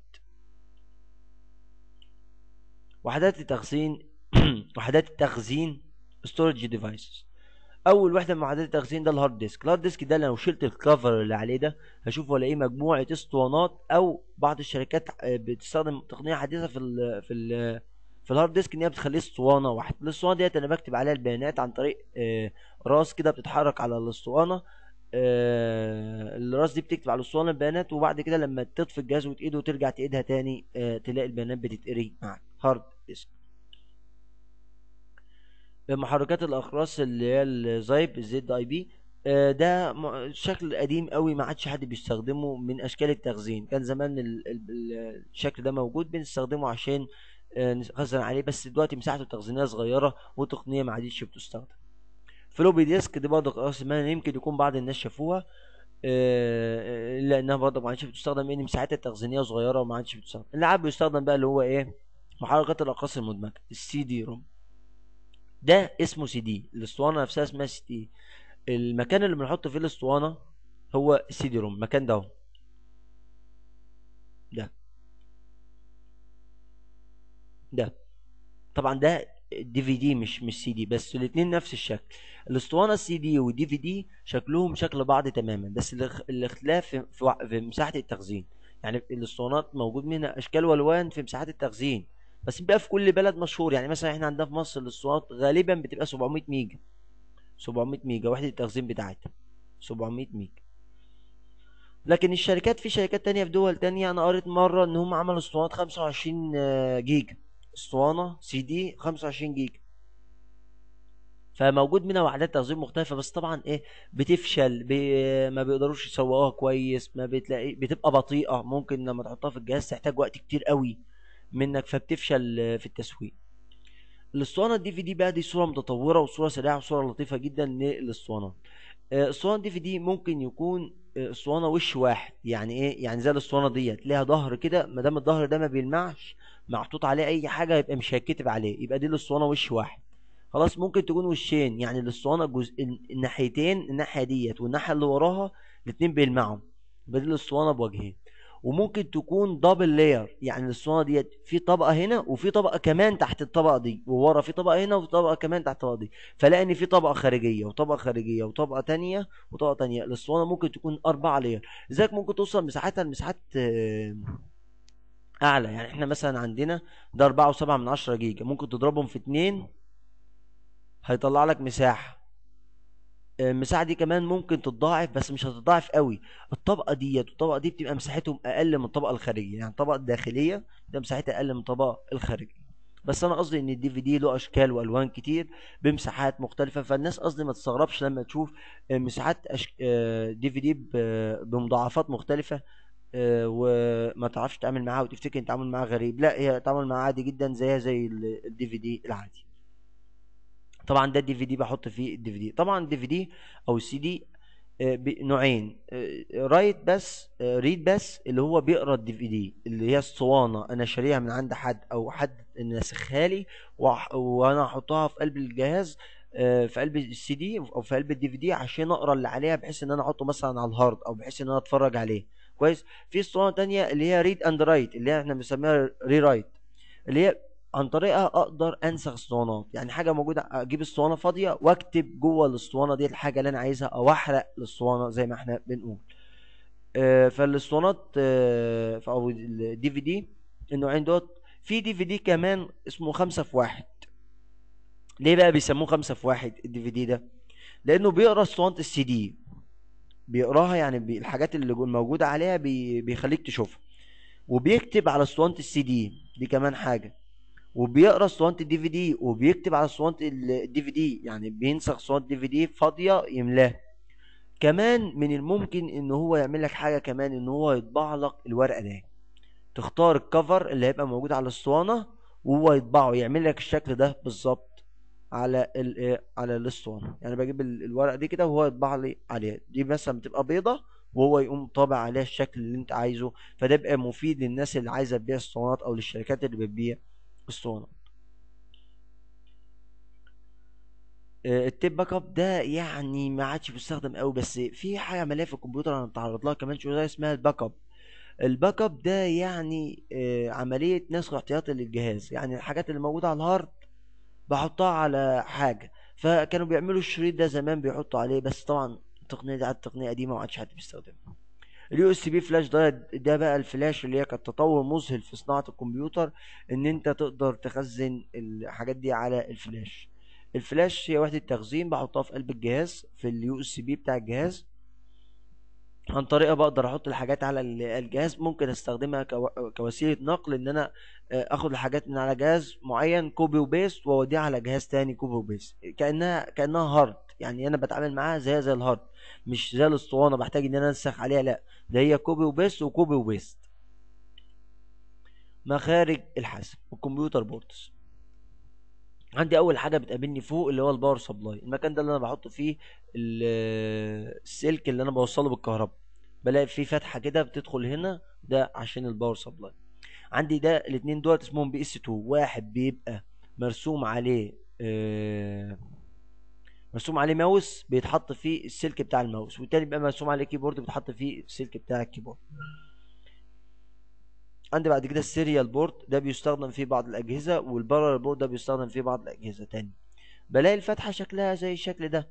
وحدات التخزين <clears throat> وحدات التخزين ستورج ديفايسز اول وحده من وحدات التخزين ده الهارد ديسك الهارد ديسك ده لو شلت الكفر اللي عليه ده هشوف ولا ايه مجموعه اسطوانات او بعض الشركات آه، بتستخدم تقنيه حديثه في ال في ال في الهارد ديسك ان هي بتخليه اسطوانه واحده الاسطوانه ديت انا بكتب عليها البيانات عن طريق آه، راس كده بتتحرك على الاسطوانه آه، الراس دي بتكتب على الاسطوانه البيانات وبعد كده لما تطفي الجهاز وتقيده وترجع تقيدها تاني آه، تلاقي البيانات بتتقري معاك هارد ديسك محركات الاقراص اللي هي الزايب زد اي بي ده شكل قديم قوي ما عادش حد بيستخدمه من اشكال التخزين كان زمان الشكل ده موجود بنستخدمه عشان آه، نخزن عليه بس دلوقتي مساحته التخزينيه صغيره وتقنيه ما عادتش بتستخدم فلوبي ديسك دي برضه راس المال يمكن يكون بعض الناس شافوها آه، آه، لانها برضه ما عادتش بتستخدم لان مساحتها التخزينيه صغيره وما عادتش بتستخدم اللي بيستخدم بقى اللي هو ايه محركات الاقراص المدمجه السي دي روم ده اسمه سي دي الاسطوانه نفسها اسمها سي دي المكان اللي بنحط فيه الاسطوانه هو السي دي روم المكان ده ده ده طبعا ده دي في دي مش مش سي دي بس الاثنين نفس الشكل الاسطوانه السي دي والدي في دي شكلهم شكل بعض تماما بس الاختلاف في, في مساحه التخزين يعني الاسطوانات موجود منها اشكال والوان في مساحات التخزين بس بقى في كل بلد مشهور يعني مثلا احنا عندنا في مصر الاسطوانات غالبا بتبقى 700 ميجا 700 ميجا وحده التخزين بتاعتها 700 ميجا لكن الشركات في شركات تانية في دول تانية انا قريت مرة ان هم عملوا اسطوانات 25 آه، جيجا اسطوانه سي دي 25 جيجا فموجود منها وحدات تخزين مختلفه بس طبعا ايه بتفشل بي ما بيقدروش يسوقوها كويس ما بتلاقي بتبقى بطيئه ممكن لما تحطها في الجهاز تحتاج وقت كتير قوي منك فبتفشل في التسويق الاسطوانه الدي في دي بقى دي صوره متطوره وصوره سريعه وصوره لطيفه جدا للاسطوانه آه، اسطوانه الدي في دي ممكن يكون اسطوانه وش واحد يعني ايه يعني زي الاسطوانه ديت ليها ظهر كده ما دام الظهر ده ما بيلمعش محطوط عليه اي حاجه يبقى مش هيتكتب عليه يبقى دي الاسطوانه وش واحد خلاص ممكن تكون وشين يعني الاسطوانه جزء الناحيتين الناحيه ديت والناحيه اللي وراها الاتنين بيلمعوا يبقى دي الاسطوانه بوجهين وممكن تكون دبل لاير يعني الاسطوانه ديت في طبقه هنا وفي طبقه كمان تحت الطبقه دي وورا في طبقه هنا وفي طبقه كمان تحت الطبقه دي فلاقي ان في طبقه خارجيه وطبقه خارجيه وطبقه ثانيه وطبقه ثانيه الاسطوانه ممكن تكون اربعه لاير لذلك ممكن توصل مساحتها لمساحات آه، اعلى يعني احنا مثلا عندنا ده 4.7 جيجا ممكن تضربهم في اثنين هيطلع لك مساحه آه، المساحه دي كمان ممكن تتضاعف بس مش هتتضاعف قوي الطبقه ديت والطبقه دي بتبقى مساحتهم اقل من الطبقه الخارجيه يعني الطبقه الداخليه بتبقى مساحتها اقل من الطبقه الخارجيه بس انا قصدي ان الدي في دي له اشكال والوان كتير بمساحات مختلفه فالناس قصدي ما تستغربش لما تشوف آه، مساحات آه، دي في دي بمضاعفات مختلفه وما تعرفش تتعامل معاها وتفتكر ان التعامل معاها غريب لا هي التعامل معاها عادي جدا زيها زي الدي في دي العادي طبعا ده الدي في دي بحط فيه الدي في دي طبعا الدي في دي او السي آه، دي نوعين رايت آه، بس ريد آه، بس اللي هو بيقرا الدي في دي اللي هي اسطوانه انا شاريها من عند حد او حد ناسخها لي وانا احطها في قلب الجهاز في قلب السي دي او في قلب الدي في دي عشان اقرا اللي عليها بحيث ان انا احطه مثلا على الهارد او بحيث ان انا اتفرج عليه كويس في اسطوانه ثانيه اللي هي ريد اند رايت اللي احنا بنسميها ري رايت اللي هي عن طريقها اقدر انسخ اسطوانات يعني حاجه موجوده اجيب اسطوانه فاضيه واكتب جوه الاسطوانه دي الحاجه اللي انا عايزها او احرق الاسطوانه زي ما احنا بنقول آه، فالاسطوانات آه، او الدي في دي النوعين دوت في دي في دي كمان اسمه خمسة في واحد ليه بقى بيسموه خمسة في واحد الدي في دي ده لانه بيقرا اسطوانه السي دي بيقراها يعني بي الحاجات اللي موجوده عليها بي بيخليك تشوفها وبيكتب على اسطوانه السي دي دي كمان حاجه وبيقرا اسطوانه الدي في دي وبيكتب على اسطوانه الدي في دي يعني بينسخ اسطوانه الدي في دي فاضيه يملاها كمان من الممكن ان هو يعمل لك حاجه كمان ان هو يطبع لك الورقه دي تختار الكفر اللي هيبقى موجود على الاسطوانه وهو يطبعه يعمل لك الشكل ده بالظبط على ال إيه، على الاسطوانه يعني بجيب الورقه دي كده وهو يطبع لي عليها دي مثلا بتبقى بيضه وهو يقوم طابع عليها الشكل اللي انت عايزه فده بقى مفيد للناس اللي عايزه تبيع اسطوانات او للشركات اللي بتبيع اسطوانه آه، التيب باك اب ده يعني ما عادش بيستخدم قوي بس في حاجه عمليه في الكمبيوتر انا اتعرض لها كمان شويه اسمها الباك اب الباك اب ده يعني آه، عمليه نسخ احتياطي للجهاز يعني الحاجات اللي موجوده على الهارد بحطها على حاجه فكانوا بيعملوا الشريط ده زمان بيحطوا عليه بس طبعا التقنيه دي عاد تقنيه قديمه عادش حد بيستخدمها اليو اس بي فلاش ده ده بقى الفلاش اللي هي كانت تطور مذهل في صناعه الكمبيوتر ان انت تقدر تخزن الحاجات دي على الفلاش الفلاش هي وحده تخزين بحطها في قلب الجهاز في اليو اس بي بتاع الجهاز عن طريقه بقدر احط الحاجات على الجهاز ممكن استخدمها كوسيله نقل ان انا آه، اخد الحاجات من على جهاز معين كوبي وبيست واوديها على جهاز تاني كوبي وبيست كانها كانها هارد يعني انا بتعامل معاها زيها زي الهارد مش زي الاسطوانه بحتاج ان انا انسخ عليها لا ده هي كوبي وبيست وكوبي وبيست مخارج الحاسب الكمبيوتر بوردز عندي اول حاجه بتقابلني فوق اللي هو الباور سبلاي المكان ده اللي انا بحط فيه السلك اللي انا بوصله بالكهرباء بلاقي فيه فتحه كده بتدخل هنا ده عشان الباور سبلاي عندي ده الاثنين دول اسمهم بي اس 2 واحد بيبقى مرسوم عليه آه مرسوم عليه ماوس بيتحط فيه السلك بتاع الماوس والتاني بيبقى مرسوم عليه كيبورد بيتحط فيه السلك بتاع الكيبورد عندي بعد كده السيريال بورد ده بيستخدم في بعض الاجهزه والبارل بورد ده بيستخدم في بعض الاجهزه تاني بلاقي الفتحه شكلها زي الشكل ده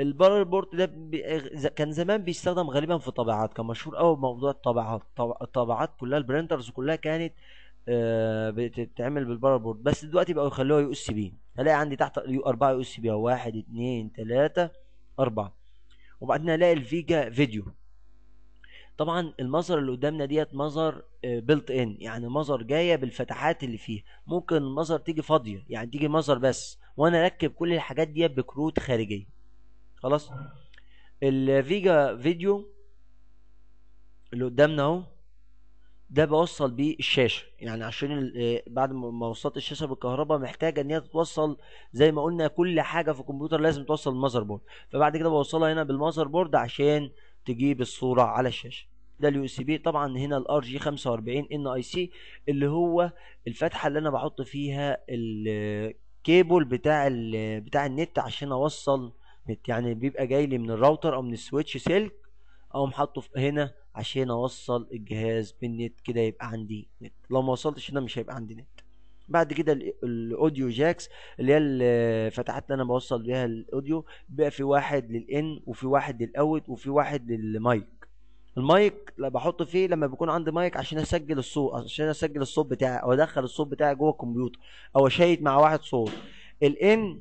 البارل بورد ده بي... كان زمان بيستخدم غالبا في طابعات كان مشهور قوي بموضوع الطابعات الطابعات كلها البرنترز كلها كانت آه، بتتعمل بالباور بورد بس دلوقتي بقوا يخلوها يو اس بي هلاقي عندي تحت اربعه يو اس بي واحد اتنين تلاته اربعه وبعدين الاقي الفيجا فيديو طبعا المظهر اللي قدامنا ديت مظهر بلت آه، ان يعني مظهر جايه بالفتحات اللي فيها ممكن المظهر تيجي فاضيه يعني تيجي مظهر بس وانا اركب كل الحاجات ديت بكروت خارجيه خلاص الفيجا فيديو اللي قدامنا اهو ده بوصل بيه الشاشه يعني عشان آه، بعد ما وصلت الشاشه بالكهرباء محتاجه ان هي تتوصل زي ما قلنا كل حاجه في الكمبيوتر لازم توصل المذر بورد فبعد كده بوصلها هنا بالمذر بورد عشان تجيب الصوره على الشاشه ده اليو اس بي طبعا هنا الار جي 45 ان اي سي اللي هو الفتحه اللي انا بحط فيها الكيبل بتاع بتاع النت عشان اوصل نت يعني بيبقى جاي لي من الراوتر او من السويتش سلك او محطه هنا عشان اوصل الجهاز بالنت كده يبقى عندي نت لو ما وصلتش هنا مش هيبقى عندي نت بعد كده الاوديو جاكس اللي هي الفتحات اللي انا بوصل بيها الاوديو بقى في واحد للان وفي واحد للاوت وفي واحد للمايك المايك اللي بحط فيه لما بيكون عندي مايك عشان اسجل الصوت عشان اسجل الصوت بتاعي او ادخل الصوت بتاعي جوه الكمبيوتر او اشيد مع واحد صوت الان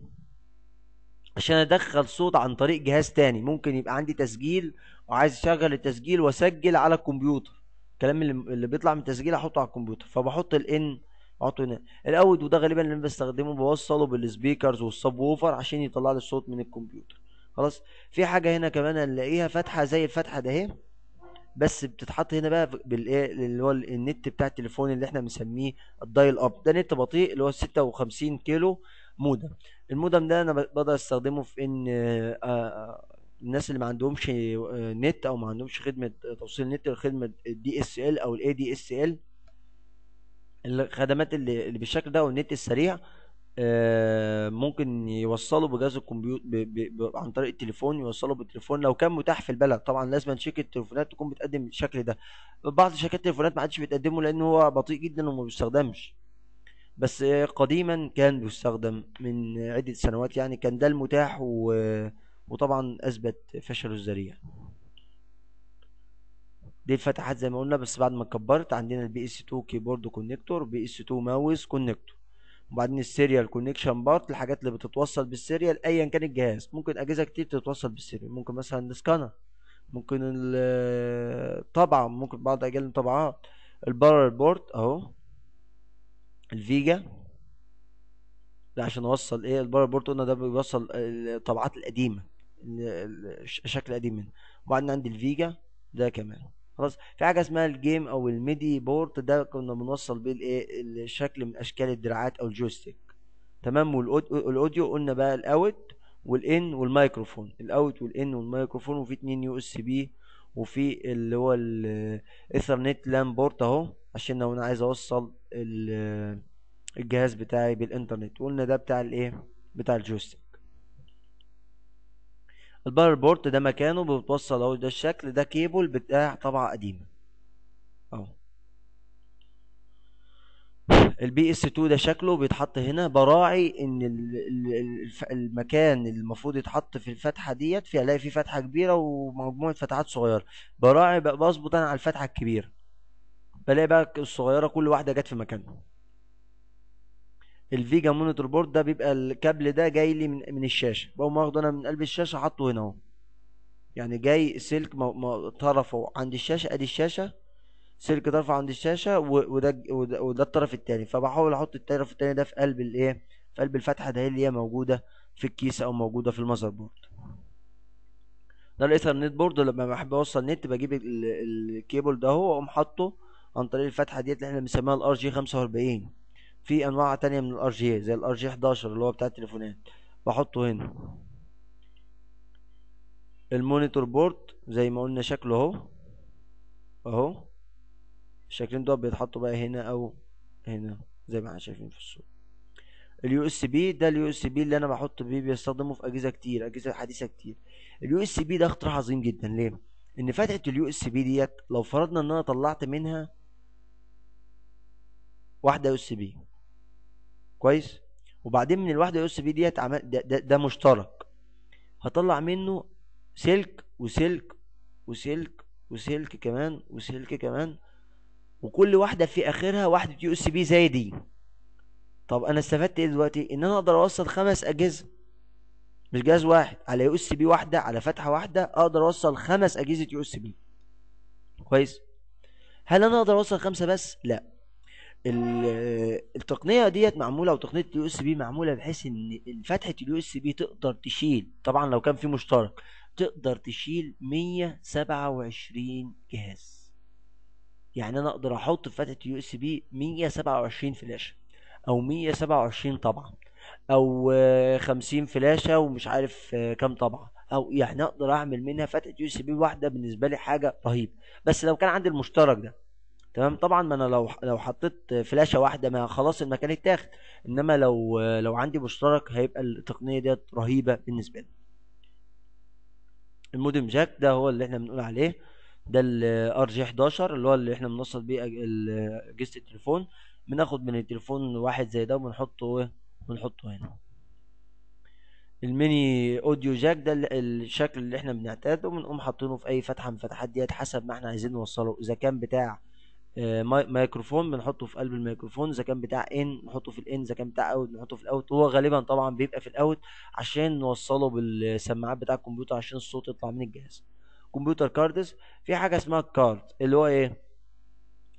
عشان ادخل صوت عن طريق جهاز تاني ممكن يبقى عندي تسجيل وعايز اشغل التسجيل واسجل على الكمبيوتر الكلام اللي بيطلع من التسجيل احطه على الكمبيوتر فبحط الان احطه هنا الاوت وده غالبا اللي انا بستخدمه بوصله بالسبيكرز والسب ووفر عشان يطلع لي الصوت من الكمبيوتر خلاص في حاجه هنا كمان هنلاقيها فتحه زي الفتحه ده اهي بس بتتحط هنا بقى بالايه اللي هو النت بتاع التليفون اللي احنا بنسميه الدايل اب ده نت بطيء اللي هو 56 كيلو مودم المودم ده انا بقدر استخدمه في ان الناس اللي ما عندهمش آه، نت او ما عندهمش خدمه آه، توصيل نت لخدمه الدي اس ال او الاي دي اس ال الخدمات اللي, بالشكل ده والنت السريع آه، ممكن يوصلوا بجهاز الكمبيوتر عن طريق التليفون يوصلوا بالتليفون لو كان متاح في البلد طبعا لازم شركه التليفونات تكون بتقدم الشكل ده بعض شركات التليفونات ما عادش بتقدمه لان هو بطيء جدا وما بيستخدمش بس قديما كان بيستخدم من عده سنوات يعني كان ده المتاح و وطبعا اثبت فشله الذريع دي الفتحات زي ما قلنا بس بعد ما كبرت عندنا البي اس 2 كيبورد كونكتور بي اس 2 ماوس كونكتور وبعدين السيريال كونكشن بارت الحاجات اللي بتتوصل بالسيريال ايا كان الجهاز ممكن اجهزه كتير تتوصل بالسيريال ممكن مثلا السكانر ممكن الطبعة ممكن بعض اجهزه الطبعات البارل بورت اهو الفيجا ده عشان اوصل ايه البارل بورت قلنا ده بيوصل الطبعات القديمه الشكل القديم منه وبعدين عندي الفيجا ده كمان خلاص في حاجه اسمها الجيم او الميدي بورت ده كنا بنوصل بيه الايه الشكل من اشكال الدراعات او الجويستيك تمام والاوديو قلنا بقى الاوت والان والميكروفون الاوت والان والميكروفون وفي اتنين يو اس بي وفي اللي هو الايثرنت لان بورت اهو عشان لو انا عايز اوصل الجهاز بتاعي بالانترنت وقلنا ده بتاع الايه بتاع الجويستيك الباور بورت ده مكانه بتوصل اهو ده الشكل ده كيبل بتاع طبعة قديمة اهو البي اس 2 ده شكله بيتحط هنا براعي ان المكان المفروض يتحط في الفتحه ديت في الاقي فيه فتحه كبيره ومجموعه فتحات صغيره براعي بظبط انا على الفتحه الكبيره بلاقي بقى الصغيره كل واحده جت في مكانها الفيجا مونيتور بورد ده بيبقى الكابل ده جاي لي من, من الشاشه بقوم واخده انا من قلب الشاشه حاطه هنا اهو يعني جاي سلك طرفه عند الشاشه ادي الشاشه سلك طرف عند الشاشه وده وده, وده الطرف التاني فبحاول احط الطرف التاني ده في قلب الايه في قلب الفتحه ده اللي هي موجوده في الكيس او موجوده في المذر بورد ده الايثرنت بورد لما بحب اوصل نت بجيب الكيبل ده اهو واقوم حاطه عن طريق الفتحه ديت اللي احنا بنسميها الار جي 45 في انواع تانية من الار جي إيه، زي الار جي 11 اللي هو بتاع التليفونات بحطه هنا المونيتور بورد زي ما قلنا شكله اهو اهو الشكلين دول بيتحطوا بقى هنا او هنا زي ما احنا شايفين في الصورة اليو اس بي ده اليو اس بي اللي انا بحط بيه بيستخدمه في اجهزه كتير اجهزه حديثه كتير اليو اس بي ده اختراع عظيم جدا ليه ان فتحه اليو اس بي ديت لو فرضنا ان انا طلعت منها واحده يو اس بي كويس وبعدين من الواحده يو اس بي ديت عمل ده, ده, ده مشترك هطلع منه سلك وسلك وسلك وسلك كمان وسلك كمان وكل واحده في اخرها واحده يو اس بي زي دي طب انا استفدت ايه دلوقتي ان انا اقدر اوصل خمس اجهزه مش جهاز واحد على يو اس بي واحده على فتحه واحده اقدر اوصل خمس اجهزه يو اس بي كويس هل انا اقدر اوصل خمسه بس لا التقنيه ديت معموله او تقنيه اليو اس بي معموله بحيث ان فتحه اليو اس بي تقدر تشيل طبعا لو كان في مشترك تقدر تشيل 127 جهاز يعني انا اقدر احط في فتحه اليو اس بي 127 فلاشه او 127 طبعا او 50 فلاشه ومش عارف كام طبعا او يعني اقدر اعمل منها فتحه يو اس بي واحده بالنسبه لي حاجه رهيبه بس لو كان عندي المشترك ده تمام طبعا ما انا لو لو حطيت فلاشه واحده ما خلاص المكان اتاخد انما لو لو عندي مشترك هيبقى التقنيه ديت رهيبه بالنسبه لي المودم جاك ده هو اللي احنا بنقول عليه ده الار جي 11 اللي هو اللي احنا بنوصل بيه اجهزه التليفون بناخد من التليفون واحد زي ده وبنحطه إيه؟ بنحطه هنا الميني اوديو جاك ده الشكل اللي احنا بنعتاده بنقوم حاطينه في اي فتحه من الفتحات ديت حسب ما احنا عايزين نوصله اذا كان بتاع آه، مايكروفون بنحطه في قلب الميكروفون اذا كان بتاع ان نحطه في الان اذا كان بتاع اوت نحطه في الاوت هو غالبا طبعا بيبقى في الاوت عشان نوصله بالسماعات بتاع الكمبيوتر عشان الصوت يطلع من الجهاز كمبيوتر كاردز في حاجه اسمها كارد اللي هو ايه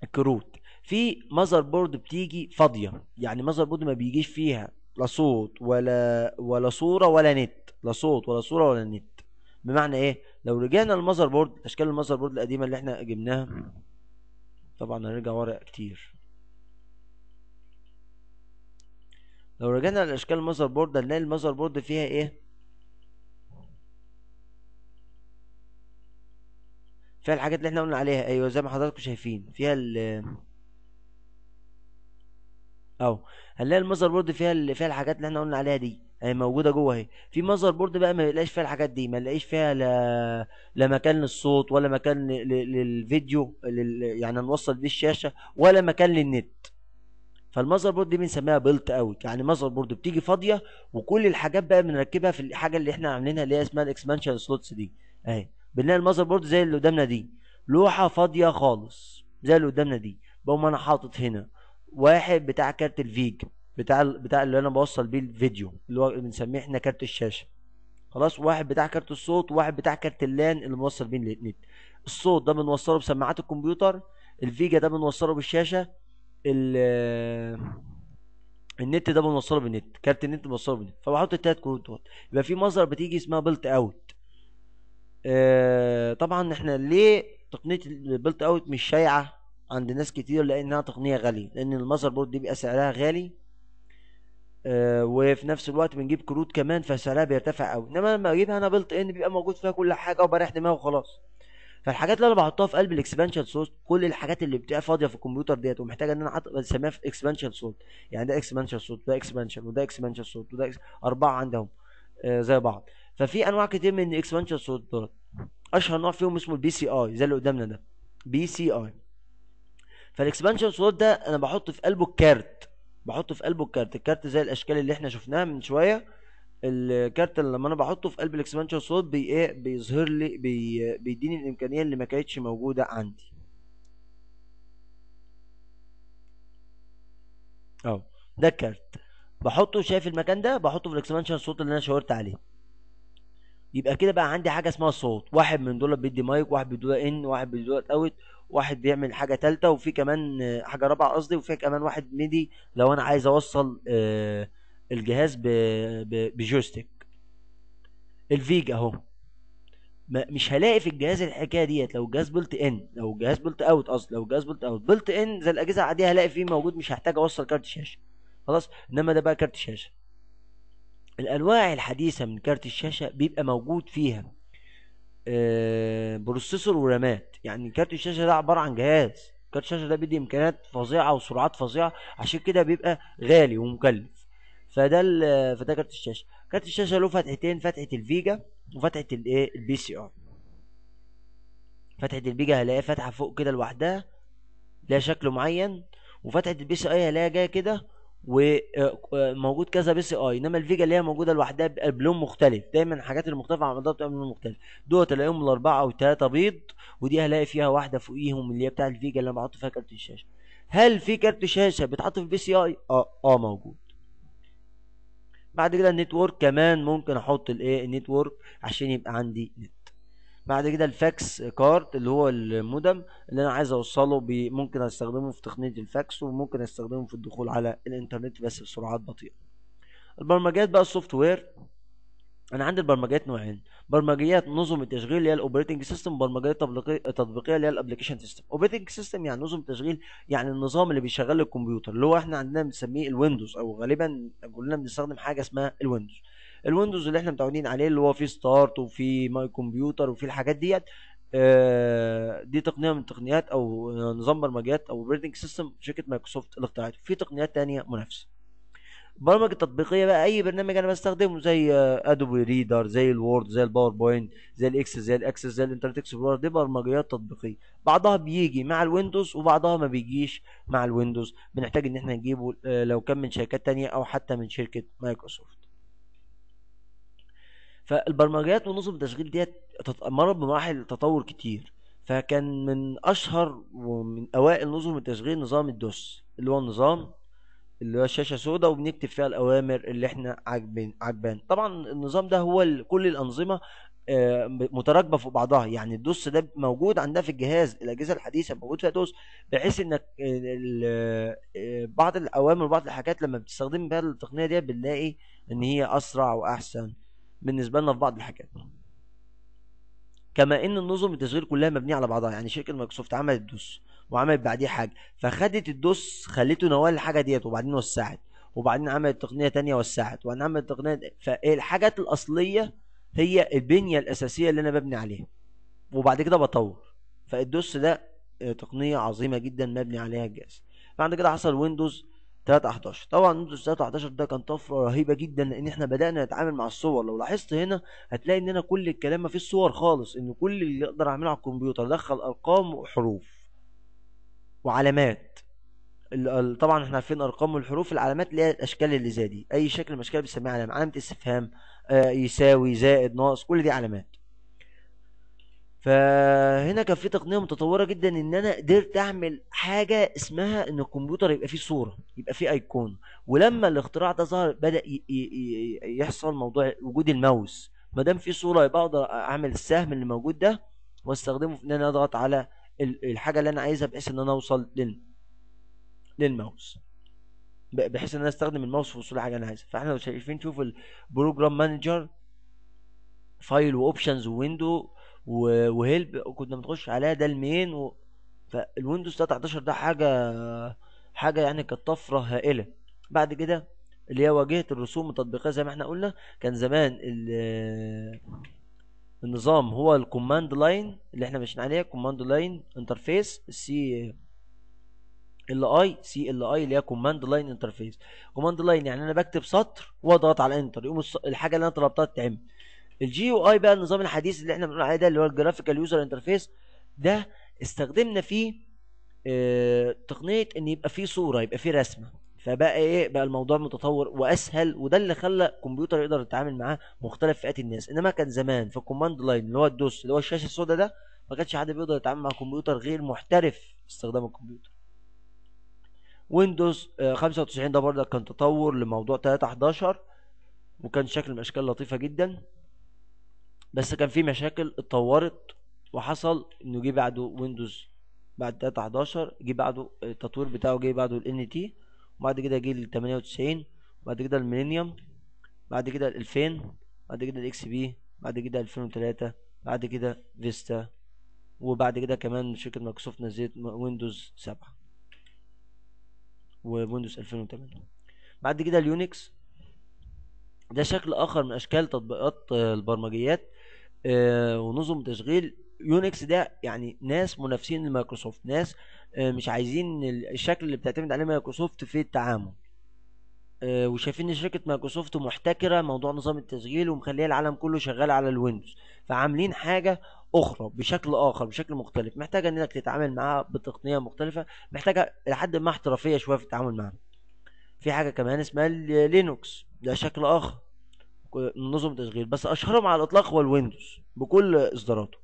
الكروت في ماذر بورد بتيجي فاضيه يعني ماذر بورد ما بيجيش فيها لا صوت ولا ولا صوره ولا نت لا صوت ولا صوره ولا نت بمعنى ايه لو رجعنا للماذر بورد اشكال الماذر بورد القديمه اللي احنا جبناها طبعا هنرجع ورا كتير لو رجعنا لاشكال المذر بورد هنلاقي المذر بورد فيها ايه فيها الحاجات اللي احنا قلنا عليها ايوه زي ما حضراتكم شايفين فيها ال اهو هنلاقي المذر بورد فيها فيها الحاجات اللي احنا قلنا عليها دي اهي موجوده جوه اهي في ماذر بورد بقى ما يلاقيش فيها الحاجات دي ما يلاقيش فيها لا لا مكان للصوت ولا مكان للفيديو لل... يعني نوصل بيه الشاشه ولا مكان للنت فالمذر بورد دي بنسميها بلت اوت يعني مذر بورد بتيجي فاضيه وكل الحاجات بقى بنركبها في الحاجه اللي احنا عاملينها اللي هي اسمها الاكسبانشن سلوتس دي اهي بنلاقي المذر بورد زي اللي قدامنا دي لوحه فاضيه خالص زي اللي قدامنا دي بقوم انا حاطط هنا واحد بتاع كارت الفيجا بتاع بتاع اللي انا بوصل بيه الفيديو اللي هو بنسميه احنا كارت الشاشه خلاص واحد بتاع كارت الصوت وواحد بتاع كارت اللان اللي موصل بيه النت الصوت ده بنوصله بسماعات الكمبيوتر الفيجا ده بنوصله بالشاشه النت ده بنوصله بالنت كارت النت بنوصله بالنت فبحط التلات كروت دول يبقى في مصدر بتيجي اسمها بلت اوت آه، طبعا احنا ليه تقنيه البلت اوت مش شائعه عند ناس كتير لانها تقنيه غاليه لان المذر بورد دي بيبقى سعرها غالي آه، وفي نفس الوقت بنجيب كروت كمان فسعرها بيرتفع قوي انما لما اجيبها انا بلت ان بيبقى موجود فيها كل حاجه وبريح دماغي وخلاص فالحاجات اللي انا بحطها في قلب الاكسبانشن سورت كل الحاجات اللي بتبقى فاضيه في الكمبيوتر ديت ومحتاجه ان انا احط بسميها في اكسبانشن سورت يعني ده اكسبانشن سورت وده اكسبانشن وده اكسبانشن سورت وده إكس... اربعه عندهم آه، زي بعض ففي انواع كتير من الاكسبانشن سورت دول اشهر نوع فيهم اسمه البي سي اي زي اللي قدامنا ده بي سي اي فالاكسبانشن سورت ده انا بحط في قلبه الكارت بحط في قلبه الكارت الكارت زي الاشكال اللي احنا شفناها من شويه الكارت لما انا بحطه في قلب الاكسبانشن سلوت بي ايه بيظهر لي بي بيديني الامكانيه اللي ما كانتش موجوده عندي اهو ده الكارت بحطه شايف المكان ده بحطه في الاكسبانشن سلوت اللي انا شاورت عليه يبقى كده بقى عندي حاجه اسمها صوت واحد من دول بيدي مايك واحد بيدي ان واحد بيدي اوت واحد بيعمل حاجه ثالثه وفي كمان آه، حاجه رابعه قصدي وفي كمان واحد ميدي لو انا عايز اوصل آه، الجهاز بجويستيك الفيج اهو مش هلاقي في الجهاز الحكايه ديت لو الجهاز بلت ان لو الجهاز بلت اوت قصدي لو الجهاز بلت اوت بلت ان زي الاجهزه العاديه هلاقي فيه موجود مش هحتاج اوصل كارت شاشه خلاص انما ده بقى كارت شاشه الانواع الحديثة من كارت الشاشة بيبقى موجود فيها آه، بروسيسور ورامات يعني كارت الشاشة ده عبارة عن جهاز كارت الشاشة ده بيدي امكانيات فظيعة وسرعات فظيعة عشان كده بيبقى غالي ومكلف فده فده كارت الشاشة كارت الشاشة له فتحتين فتحة الفيجا وفتحة الايه البي سي ار فتحة الفيجا هلاقيها فاتحة فوق كده لوحدها لها شكل معين وفتحة البي سي اي هلاقيها جاية كده وموجود آه، آه، كذا بي سي اي انما الفيجا اللي هي موجوده لوحدها بلون مختلف دايما الحاجات المختلفه عن بعضها بتبقى بلون مختلف دوت الاقيهم الاربعه او الثلاثه بيض ودي هلاقي فيها واحده فوقيهم اللي هي بتاع الفيجا اللي انا بحط فيها كارت الشاشه هل في كارت شاشه بيتحط في البي سي اي اه اه موجود بعد كده النتورك كمان ممكن احط الايه النتورك عشان يبقى عندي نت بعد كده الفاكس كارد اللي هو المودم اللي انا عايز اوصله ممكن استخدمه في تقنيه الفاكس وممكن استخدمه في الدخول على الانترنت بس بسرعات بطيئه البرمجيات بقى السوفت وير انا عندي البرمجيات نوعين برمجيات نظم التشغيل اللي هي الاوبريتنج سيستم برمجيات تطبيقيه اللي هي الابلكيشن سيستم اوبريتنج سيستم يعني نظم تشغيل يعني النظام اللي بيشغل الكمبيوتر اللي هو احنا عندنا بنسميه الويندوز او غالبا كلنا بنستخدم حاجه اسمها الويندوز الويندوز اللي احنا متعودين عليه اللي هو فيه ستارت وفيه ماي كمبيوتر وفيه الحاجات ديت آه، دي تقنيه من التقنيات او نظام برمجيات او اوبريتنج سيستم شركه مايكروسوفت اللي اخترعته في تقنيات تانية منافسه البرامج التطبيقيه بقى اي برنامج انا بستخدمه زي ادوبي ريدر زي الوورد زي الباوربوينت زي الاكس زي الاكسس زي الانترنت اكسبلورر دي برمجيات تطبيقيه بعضها بيجي مع الويندوز وبعضها ما بيجيش مع الويندوز بنحتاج ان احنا نجيبه آه، لو كان من شركات تانية او حتى من شركه مايكروسوفت فالبرمجيات ونظم التشغيل ديت مرت بمراحل تطور كتير فكان من اشهر ومن اوائل نظم التشغيل نظام الدوس اللي هو النظام اللي هو الشاشه سوداء وبنكتب فيها الاوامر اللي احنا عاجبين عجبان طبعا النظام ده هو كل الانظمه آه، متراكبه في بعضها يعني الدوس ده موجود عندنا في الجهاز الاجهزه الحديثه موجود فيها دوس بحيث انك آه، بعض الاوامر وبعض الحاجات لما بتستخدم بها التقنيه دي بنلاقي ان هي اسرع واحسن بالنسبه لنا في بعض الحاجات كما ان النظم التشغيل كلها مبنيه على بعضها يعني شركه مايكروسوفت عملت دوس وعملت بعديه حاجه فخدت الدوس خليته نوال الحاجه ديت وبعدين وسعت وبعدين عملت تقنيه تانية وسعت وبعدين عملت تقنيه فالحاجات الاصليه هي البنيه الاساسيه اللي انا ببني عليها وبعد كده بطور فالدوس ده آه، تقنيه عظيمه جدا مبني عليها الجهاز بعد كده حصل ويندوز 3 11 طبعا ويندوز 3 11 ده كان طفره رهيبه جدا لان احنا بدانا نتعامل مع الصور لو لاحظت هنا هتلاقي ان انا كل الكلام ما فيش صور خالص ان كل اللي اقدر اعمله على الكمبيوتر ادخل ارقام وحروف وعلامات طبعا احنا عارفين ارقام والحروف العلامات اللي هي الاشكال اللي زي دي اي شكل من الاشكال بنسميها علامه علامه استفهام آه يساوي زائد ناقص كل دي علامات فهنا كان في تقنيه متطوره جدا ان انا قدرت اعمل حاجه اسمها ان الكمبيوتر يبقى فيه صوره يبقى فيه ايقونه ولما الاختراع ده ظهر بدا يحصل موضوع وجود الماوس ما دام في صوره يبقى اقدر اعمل السهم اللي موجود ده واستخدمه في ان انا اضغط على الحاجه اللي انا عايزها بحيث ان انا اوصل لل للماوس بحيث ان انا استخدم الماوس في وصول حاجه انا عايزها فاحنا لو شايفين شوف البروجرام مانجر فايل واوبشنز ويندو وهيلب كنا بنخش عليها ده المين و... فالويندوز 13 ده حاجه حاجه يعني كانت طفره هائله بعد كده اللي هي واجهه الرسوم التطبيقيه زي ما احنا قلنا كان زمان النظام هو الكوماند لاين اللي احنا ماشيين عليها كوماند لاين انترفيس سي ال اي سي ال اي اللي هي كوماند لاين انترفيس كوماند لاين يعني انا بكتب سطر واضغط على انتر يقوم الحاجه اللي انا طلبتها تتعمل الجي يو اي بقى النظام الحديث اللي احنا بنقول عليه ده اللي هو الجرافيكال يوزر انترفيس ده استخدمنا فيه اه تقنيه ان يبقى فيه صوره يبقى فيه رسمه فبقى ايه بقى الموضوع متطور واسهل وده اللي خلى الكمبيوتر يقدر يتعامل معاه مختلف فئات الناس انما كان زمان في الكوماند لاين اللي هو الدوس اللي هو الشاشه السوداء ده ما كانش حد بيقدر يتعامل مع كمبيوتر غير محترف في استخدام الكمبيوتر ويندوز 95 آه، ده برضه كان تطور لموضوع 3 11 وكان شكل من اشكال لطيفه جدا بس كان في مشاكل اتطورت وحصل انه جه بعده ويندوز بعد حداشر جه بعده التطوير بتاعه جه بعده ال NT وبعد كده جه ال 98 وبعد كده الميلينيوم بعد كده ال 2000 بعد كده الاكس بي بعد كده 2003 بعد كده فيستا وبعد كده كمان شركة مايكروسوفت نزلت ويندوز 7 وويندوز 2008 بعد كده اليونكس ده شكل اخر من اشكال تطبيقات البرمجيات آه، ونظم تشغيل يونكس ده يعني ناس منافسين لمايكروسوفت ناس آه، مش عايزين الشكل اللي بتعتمد عليه مايكروسوفت في التعامل آه، وشايفين ان شركه مايكروسوفت محتكره موضوع نظام التشغيل ومخليه العالم كله شغال على الويندوز فعاملين حاجه اخرى بشكل اخر بشكل مختلف محتاجه انك تتعامل معاها بتقنيه مختلفه محتاجه لحد ما احترافيه شويه في التعامل معاها في حاجه كمان اسمها لينوكس ده شكل اخر نظم تشغيل بس اشهرهم على الاطلاق هو الويندوز بكل اصداراته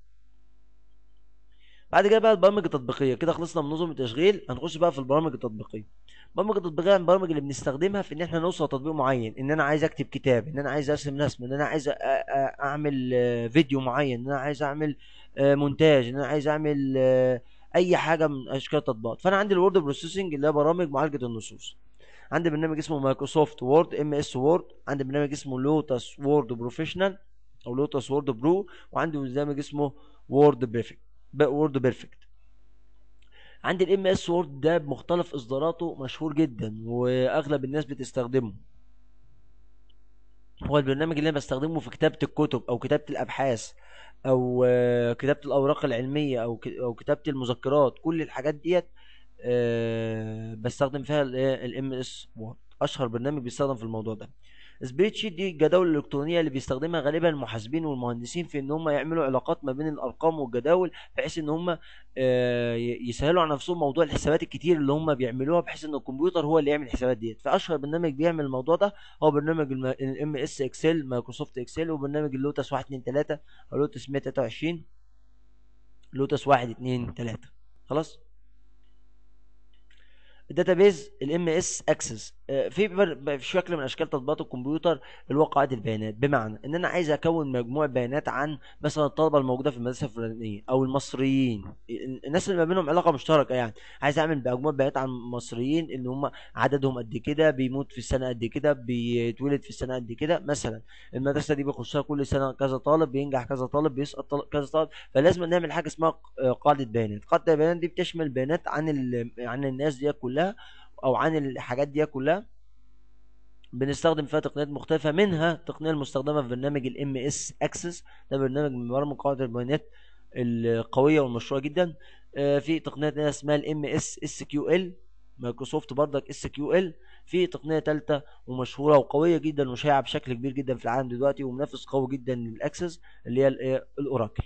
بعد كده بقى البرامج التطبيقيه كده خلصنا من نظم التشغيل هنخش بقى في البرامج التطبيقيه البرامج التطبيقيه يعني البرامج اللي بنستخدمها في ان احنا نوصل لتطبيق معين ان انا عايز اكتب كتاب ان انا عايز ارسم رسمه ان انا عايز اعمل فيديو معين ان انا عايز اعمل آه، مونتاج ان انا عايز اعمل آه، اي حاجه من اشكال التطبيقات فانا عندي الوورد بروسيسنج اللي هي برامج معالجه النصوص عندي برنامج اسمه مايكروسوفت وورد ام اس وورد عندي برنامج اسمه لوتس وورد بروفيشنال او لوتس وورد برو وعندي برنامج اسمه وورد بيرفكت وورد بيرفكت عندي الام اس وورد ده بمختلف اصداراته مشهور جدا واغلب الناس بتستخدمه هو البرنامج اللي انا بستخدمه في كتابه الكتب او كتابه الابحاث او آه، كتابه الاوراق العلميه او او كتابه المذكرات كل الحاجات ديت آه، بستخدم فيها الام إيه، اس وورد اشهر برنامج بيستخدم في الموضوع ده سبريد شيت دي الجداول الالكترونيه اللي بيستخدمها غالبا المحاسبين والمهندسين في ان هم يعملوا علاقات ما بين الارقام والجداول بحيث ان هم آه، يسهلوا على نفسهم موضوع الحسابات الكتير اللي هم بيعملوها بحيث ان الكمبيوتر هو اللي يعمل الحسابات ديت فاشهر برنامج بيعمل الموضوع ده هو برنامج الام اس اكسل مايكروسوفت اكسل وبرنامج اللوتس 1 2 3 او لوتس 123 لوتس 1 2 3 خلاص الداتابيز الام اس اكسس في شكل من اشكال تطبيقات الكمبيوتر الواقعات البيانات بمعنى ان انا عايز اكون مجموعه بيانات عن مثلا الطلبه الموجوده في المدرسه الفلانيه او المصريين الناس اللي ما بينهم علاقه مشتركه يعني عايز اعمل مجموعه بيانات عن المصريين ان هم عددهم قد كده بيموت في السنه قد كده بيتولد في السنه قد كده مثلا المدرسه دي بيخشها كل سنه كذا طالب بينجح كذا طالب بيسقط كذا طالب فلازم نعمل حاجه اسمها قاعده بيانات قاعده البيانات دي بتشمل بيانات عن عن الناس دي كلها كلها او عن الحاجات دي كلها بنستخدم فيها تقنيات مختلفة منها التقنية المستخدمة في برنامج ال MS Access ده برنامج من برامج قاعدة البيانات القوية والمشهورة جدا آه، في تقنية تانية اسمها الـ MS SQL مايكروسوفت برضك SQL في تقنية تالتة ومشهورة وقوية جدا وشائعة بشكل كبير جدا في العالم دلوقتي ومنافس قوي جدا للأكسس اللي هي الأوراكل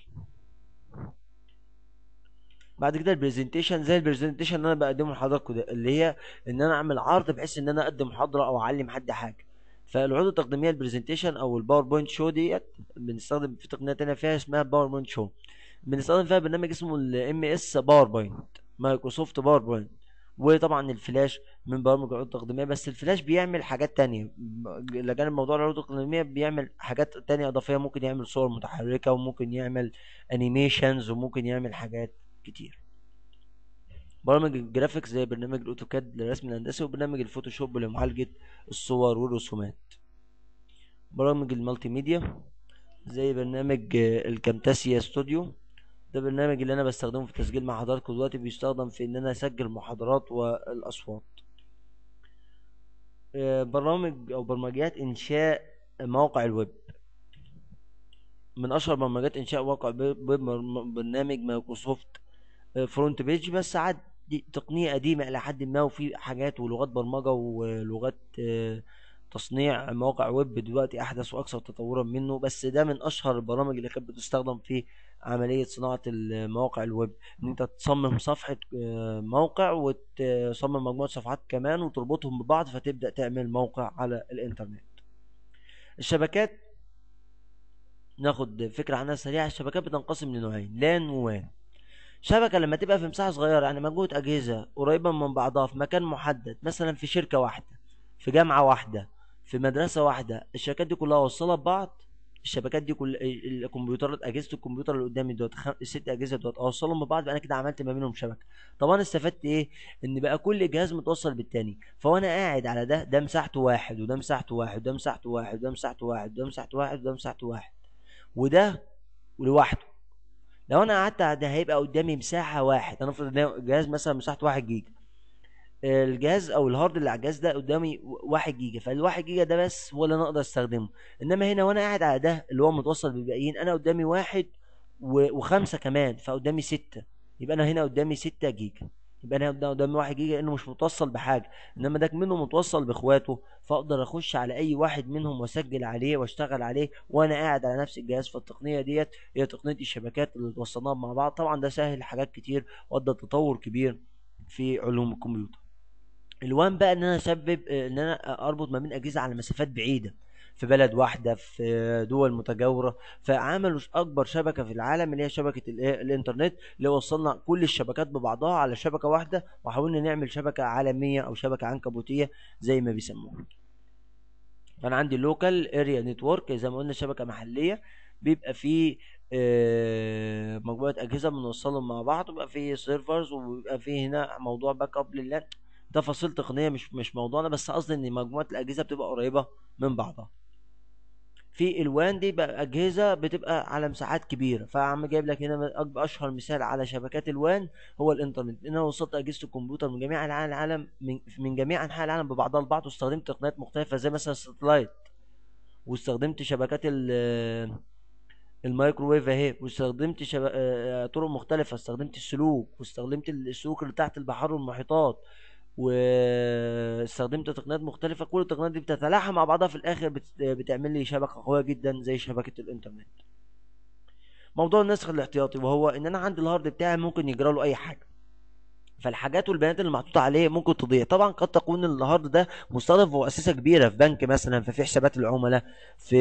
بعد كده البرزنتيشن زي البرزنتيشن اللي انا بقدمه لحضراتكم ده اللي هي ان انا اعمل عرض بحيث ان انا اقدم محاضره او اعلم حد حاجه فالعروض التقديميه البرزنتيشن او الباوربوينت شو ديت بنستخدم في تقنيه ثانيه فيها اسمها باوربوينت شو بنستخدم فيها برنامج اسمه الام اس باوربوينت مايكروسوفت باوربوينت وطبعا الفلاش من برامج العروض التقديميه بس الفلاش بيعمل حاجات تانية لجانب موضوع العروض التقديميه بيعمل حاجات تانية اضافيه ممكن يعمل صور متحركه وممكن يعمل انيميشنز وممكن يعمل حاجات كتير برامج الجرافيكس زي برنامج الاوتوكاد للرسم الهندسي وبرنامج الفوتوشوب لمعالجة الصور والرسومات برامج المالتي ميديا زي برنامج الكامتاسيا ستوديو ده برنامج اللي انا بستخدمه في التسجيل مع حضراتكم دلوقتي بيستخدم في ان انا اسجل محاضرات والاصوات آه، برامج او برمجيات انشاء موقع الويب من اشهر برمجيات انشاء موقع ويب برنامج مايكروسوفت فرونت بيج بس عاد تقنيه قديمه الى حد ما وفي حاجات ولغات برمجه ولغات آه، تصنيع مواقع ويب دلوقتي احدث واكثر تطورا منه بس ده من اشهر البرامج اللي كانت بتستخدم في عمليه صناعه المواقع الويب ان انت تصمم صفحه آه، موقع وتصمم مجموعه صفحات كمان وتربطهم ببعض فتبدا تعمل موقع على الانترنت الشبكات ناخد فكره عنها سريعه الشبكات بتنقسم لنوعين لان ووان شبكة لما تبقى في مساحة صغيرة يعني مجهود أجهزة قريبة من بعضها في مكان محدد مثلا في شركة واحدة في جامعة واحدة في مدرسة واحدة الشركات دي كلها وصلت ببعض الشبكات دي كل الكمبيوترات اجهزه الكمبيوتر اللي قدامي دوت الست اجهزه دوت اوصلهم ببعض بقى انا كده عملت ما بينهم شبكه طب انا استفدت ايه ان بقى كل جهاز متوصل بالتاني فوانا قاعد على ده ده مساحته واحد وده مساحته واحد وده مساحته واحد وده مساحته واحد وده مساحته واحد وده مساحته واحد وده لوحده لو انا قعدت ده هيبقى قدامي مساحه واحد افرض ان الجهاز مثلا مساحته واحد جيجا الجهاز او الهارد اللي على الجهاز ده قدامي واحد جيجا فالواحد جيجا ده بس هو اللي انا اقدر استخدمه انما هنا وانا قاعد على ده اللي هو متوصل بالباقيين انا قدامي واحد وخمسه كمان فقدامي سته يبقى انا هنا قدامي سته جيجا يبقى انا قدام واحد جيجا لانه مش متوصل بحاجه انما ده منه متوصل باخواته فاقدر اخش على اي واحد منهم واسجل عليه واشتغل عليه وانا قاعد على نفس الجهاز فالتقنيه ديت هي تقنيه الشبكات اللي توصلناها مع بعض طبعا ده سهل حاجات كتير وادى تطور كبير في علوم الكمبيوتر الوان بقى ان انا اسبب ان انا اربط ما بين اجهزه على مسافات بعيده في بلد واحده في دول متجاوره فعملوا اكبر شبكه في العالم اللي هي شبكه إيه، الانترنت اللي وصلنا كل الشبكات ببعضها على شبكه واحده وحاولنا نعمل شبكه عالميه او شبكه عنكبوتيه زي ما بيسموها فانا عندي لوكال اريا نتورك زي ما قلنا شبكه محليه بيبقى فيه آه، مجموعه اجهزه بنوصلهم مع بعض وبقى فيه سيرفرز وبيبقى فيه هنا موضوع باك اب للان تفاصيل تقنيه مش مش موضوعنا بس قصدي ان مجموعه الاجهزه بتبقى قريبه من بعضها في الوان دي بقى اجهزه بتبقى على مساحات كبيره فعم جايب لك هنا اشهر مثال على شبكات الوان هو الانترنت انا وصلت اجهزه الكمبيوتر من جميع انحاء العالم من, جميع انحاء العالم ببعضها البعض واستخدمت تقنيات مختلفه زي مثلا الستلايت واستخدمت شبكات ال الميكروويف اهي واستخدمت شب... آه، آه، طرق مختلفه استخدمت السلوك واستخدمت السلوك اللي تحت البحار والمحيطات واستخدمت تقنيات مختلفة كل التقنيات دي بتتلاحم مع بعضها في الآخر بتعمل لي شبكة قوية جدا زي شبكة الإنترنت موضوع النسخ الاحتياطي وهو إن أنا عندي الهارد بتاعي ممكن يجرى له أي حاجة فالحاجات والبيانات اللي محطوطه عليه ممكن تضيع طبعا قد تكون الهارد ده مستهدف في مؤسسه كبيره في بنك مثلا ففي حسابات العملاء في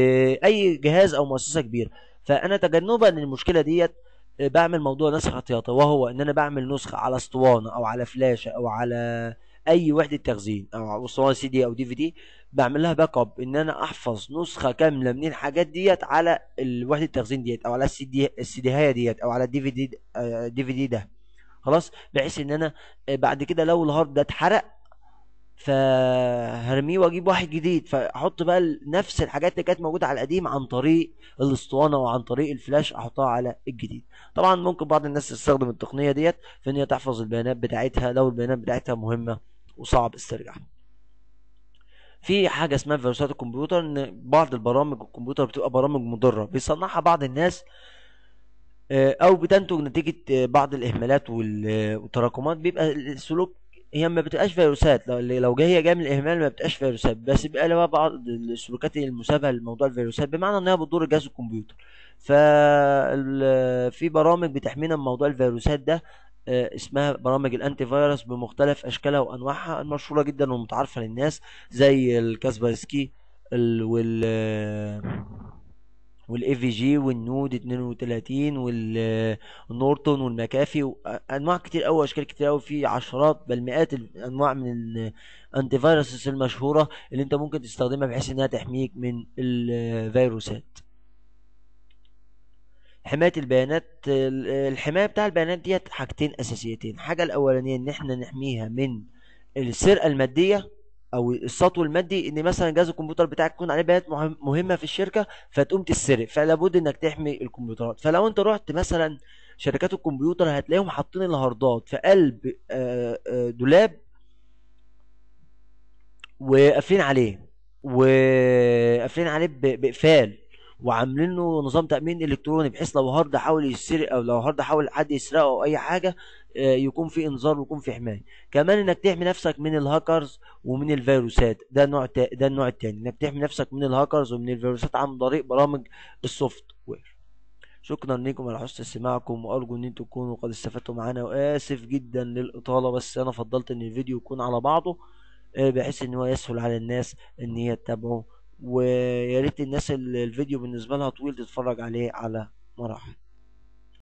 اي جهاز او مؤسسه كبيره فانا تجنبا للمشكله ديت بعمل موضوع نسخ احتياطي وهو ان انا بعمل نسخه على اسطوانه او على فلاشه او على اي وحده تخزين او سواء سي دي او دي في دي بعمل لها باك اب ان انا احفظ نسخه كامله من الحاجات ديت على وحده التخزين ديت او على السي دي السي دي ديت او على الدي في دي آه، دي في دي ده خلاص بحيث ان انا آه، بعد كده لو الهارد ده اتحرق فهرميه واجيب واحد جديد فاحط بقى نفس الحاجات اللي كانت موجوده على القديم عن طريق الاسطوانه وعن طريق الفلاش احطها على الجديد طبعا ممكن بعض الناس تستخدم التقنيه ديت في ان هي تحفظ البيانات بتاعتها لو البيانات بتاعتها مهمه وصعب استرجاعها في حاجه اسمها فيروسات الكمبيوتر ان بعض البرامج الكمبيوتر بتبقى برامج مضره بيصنعها بعض الناس آه، او بتنتج نتيجه آه، بعض الاهمالات والتراكمات بيبقى السلوك هي ما بتبقاش فيروسات لو هي جايه من الاهمال ما بتبقاش فيروسات بس بيبقى لها بعض السلوكات المشابهه لموضوع الفيروسات بمعنى انها بتضر جهاز الكمبيوتر ف في برامج بتحمينا من موضوع الفيروسات ده آه، اسمها برامج الانتي فيروس بمختلف اشكالها وانواعها المشهوره جدا ومتعارفه للناس زي الكاسبرسكي وال والاي في جي والنود 32 والنورتون والمكافي آه، انواع كتير قوي اشكال كتير قوي في عشرات بل مئات الانواع من الانتي فيروس المشهوره اللي انت ممكن تستخدمها بحيث انها تحميك من الفيروسات حمايه البيانات الحمايه بتاع البيانات ديت حاجتين اساسيتين الحاجه الاولانيه ان احنا نحميها من السرقه الماديه او السطو المادي ان مثلا جهاز الكمبيوتر بتاعك يكون عليه بيانات مهمه في الشركه فتقوم تتسرق فلابد انك تحمي الكمبيوترات فلو انت رحت مثلا شركات الكمبيوتر هتلاقيهم حاطين الهاردات في قلب دولاب وقافلين عليه وقافلين عليه بقفال وعاملين له نظام تامين الكتروني بحيث لو هارد حاول يسرق او لو هارد حاول حد يسرقه او اي حاجه آه، يكون في انذار ويكون في حمايه كمان انك تحمي نفسك من الهاكرز ومن الفيروسات ده نوع ده النوع الثاني انك تحمي نفسك من الهاكرز ومن الفيروسات عن طريق برامج السوفت وير شكرا لكم على حسن استماعكم وارجو ان انتم تكونوا قد استفدتوا معانا واسف جدا للاطاله بس انا فضلت ان الفيديو يكون على بعضه آه، بحيث ان هو يسهل على الناس ان هي تتابعه ويا ريت الناس اللي الفيديو بالنسبه لها طويل تتفرج عليه على مراحل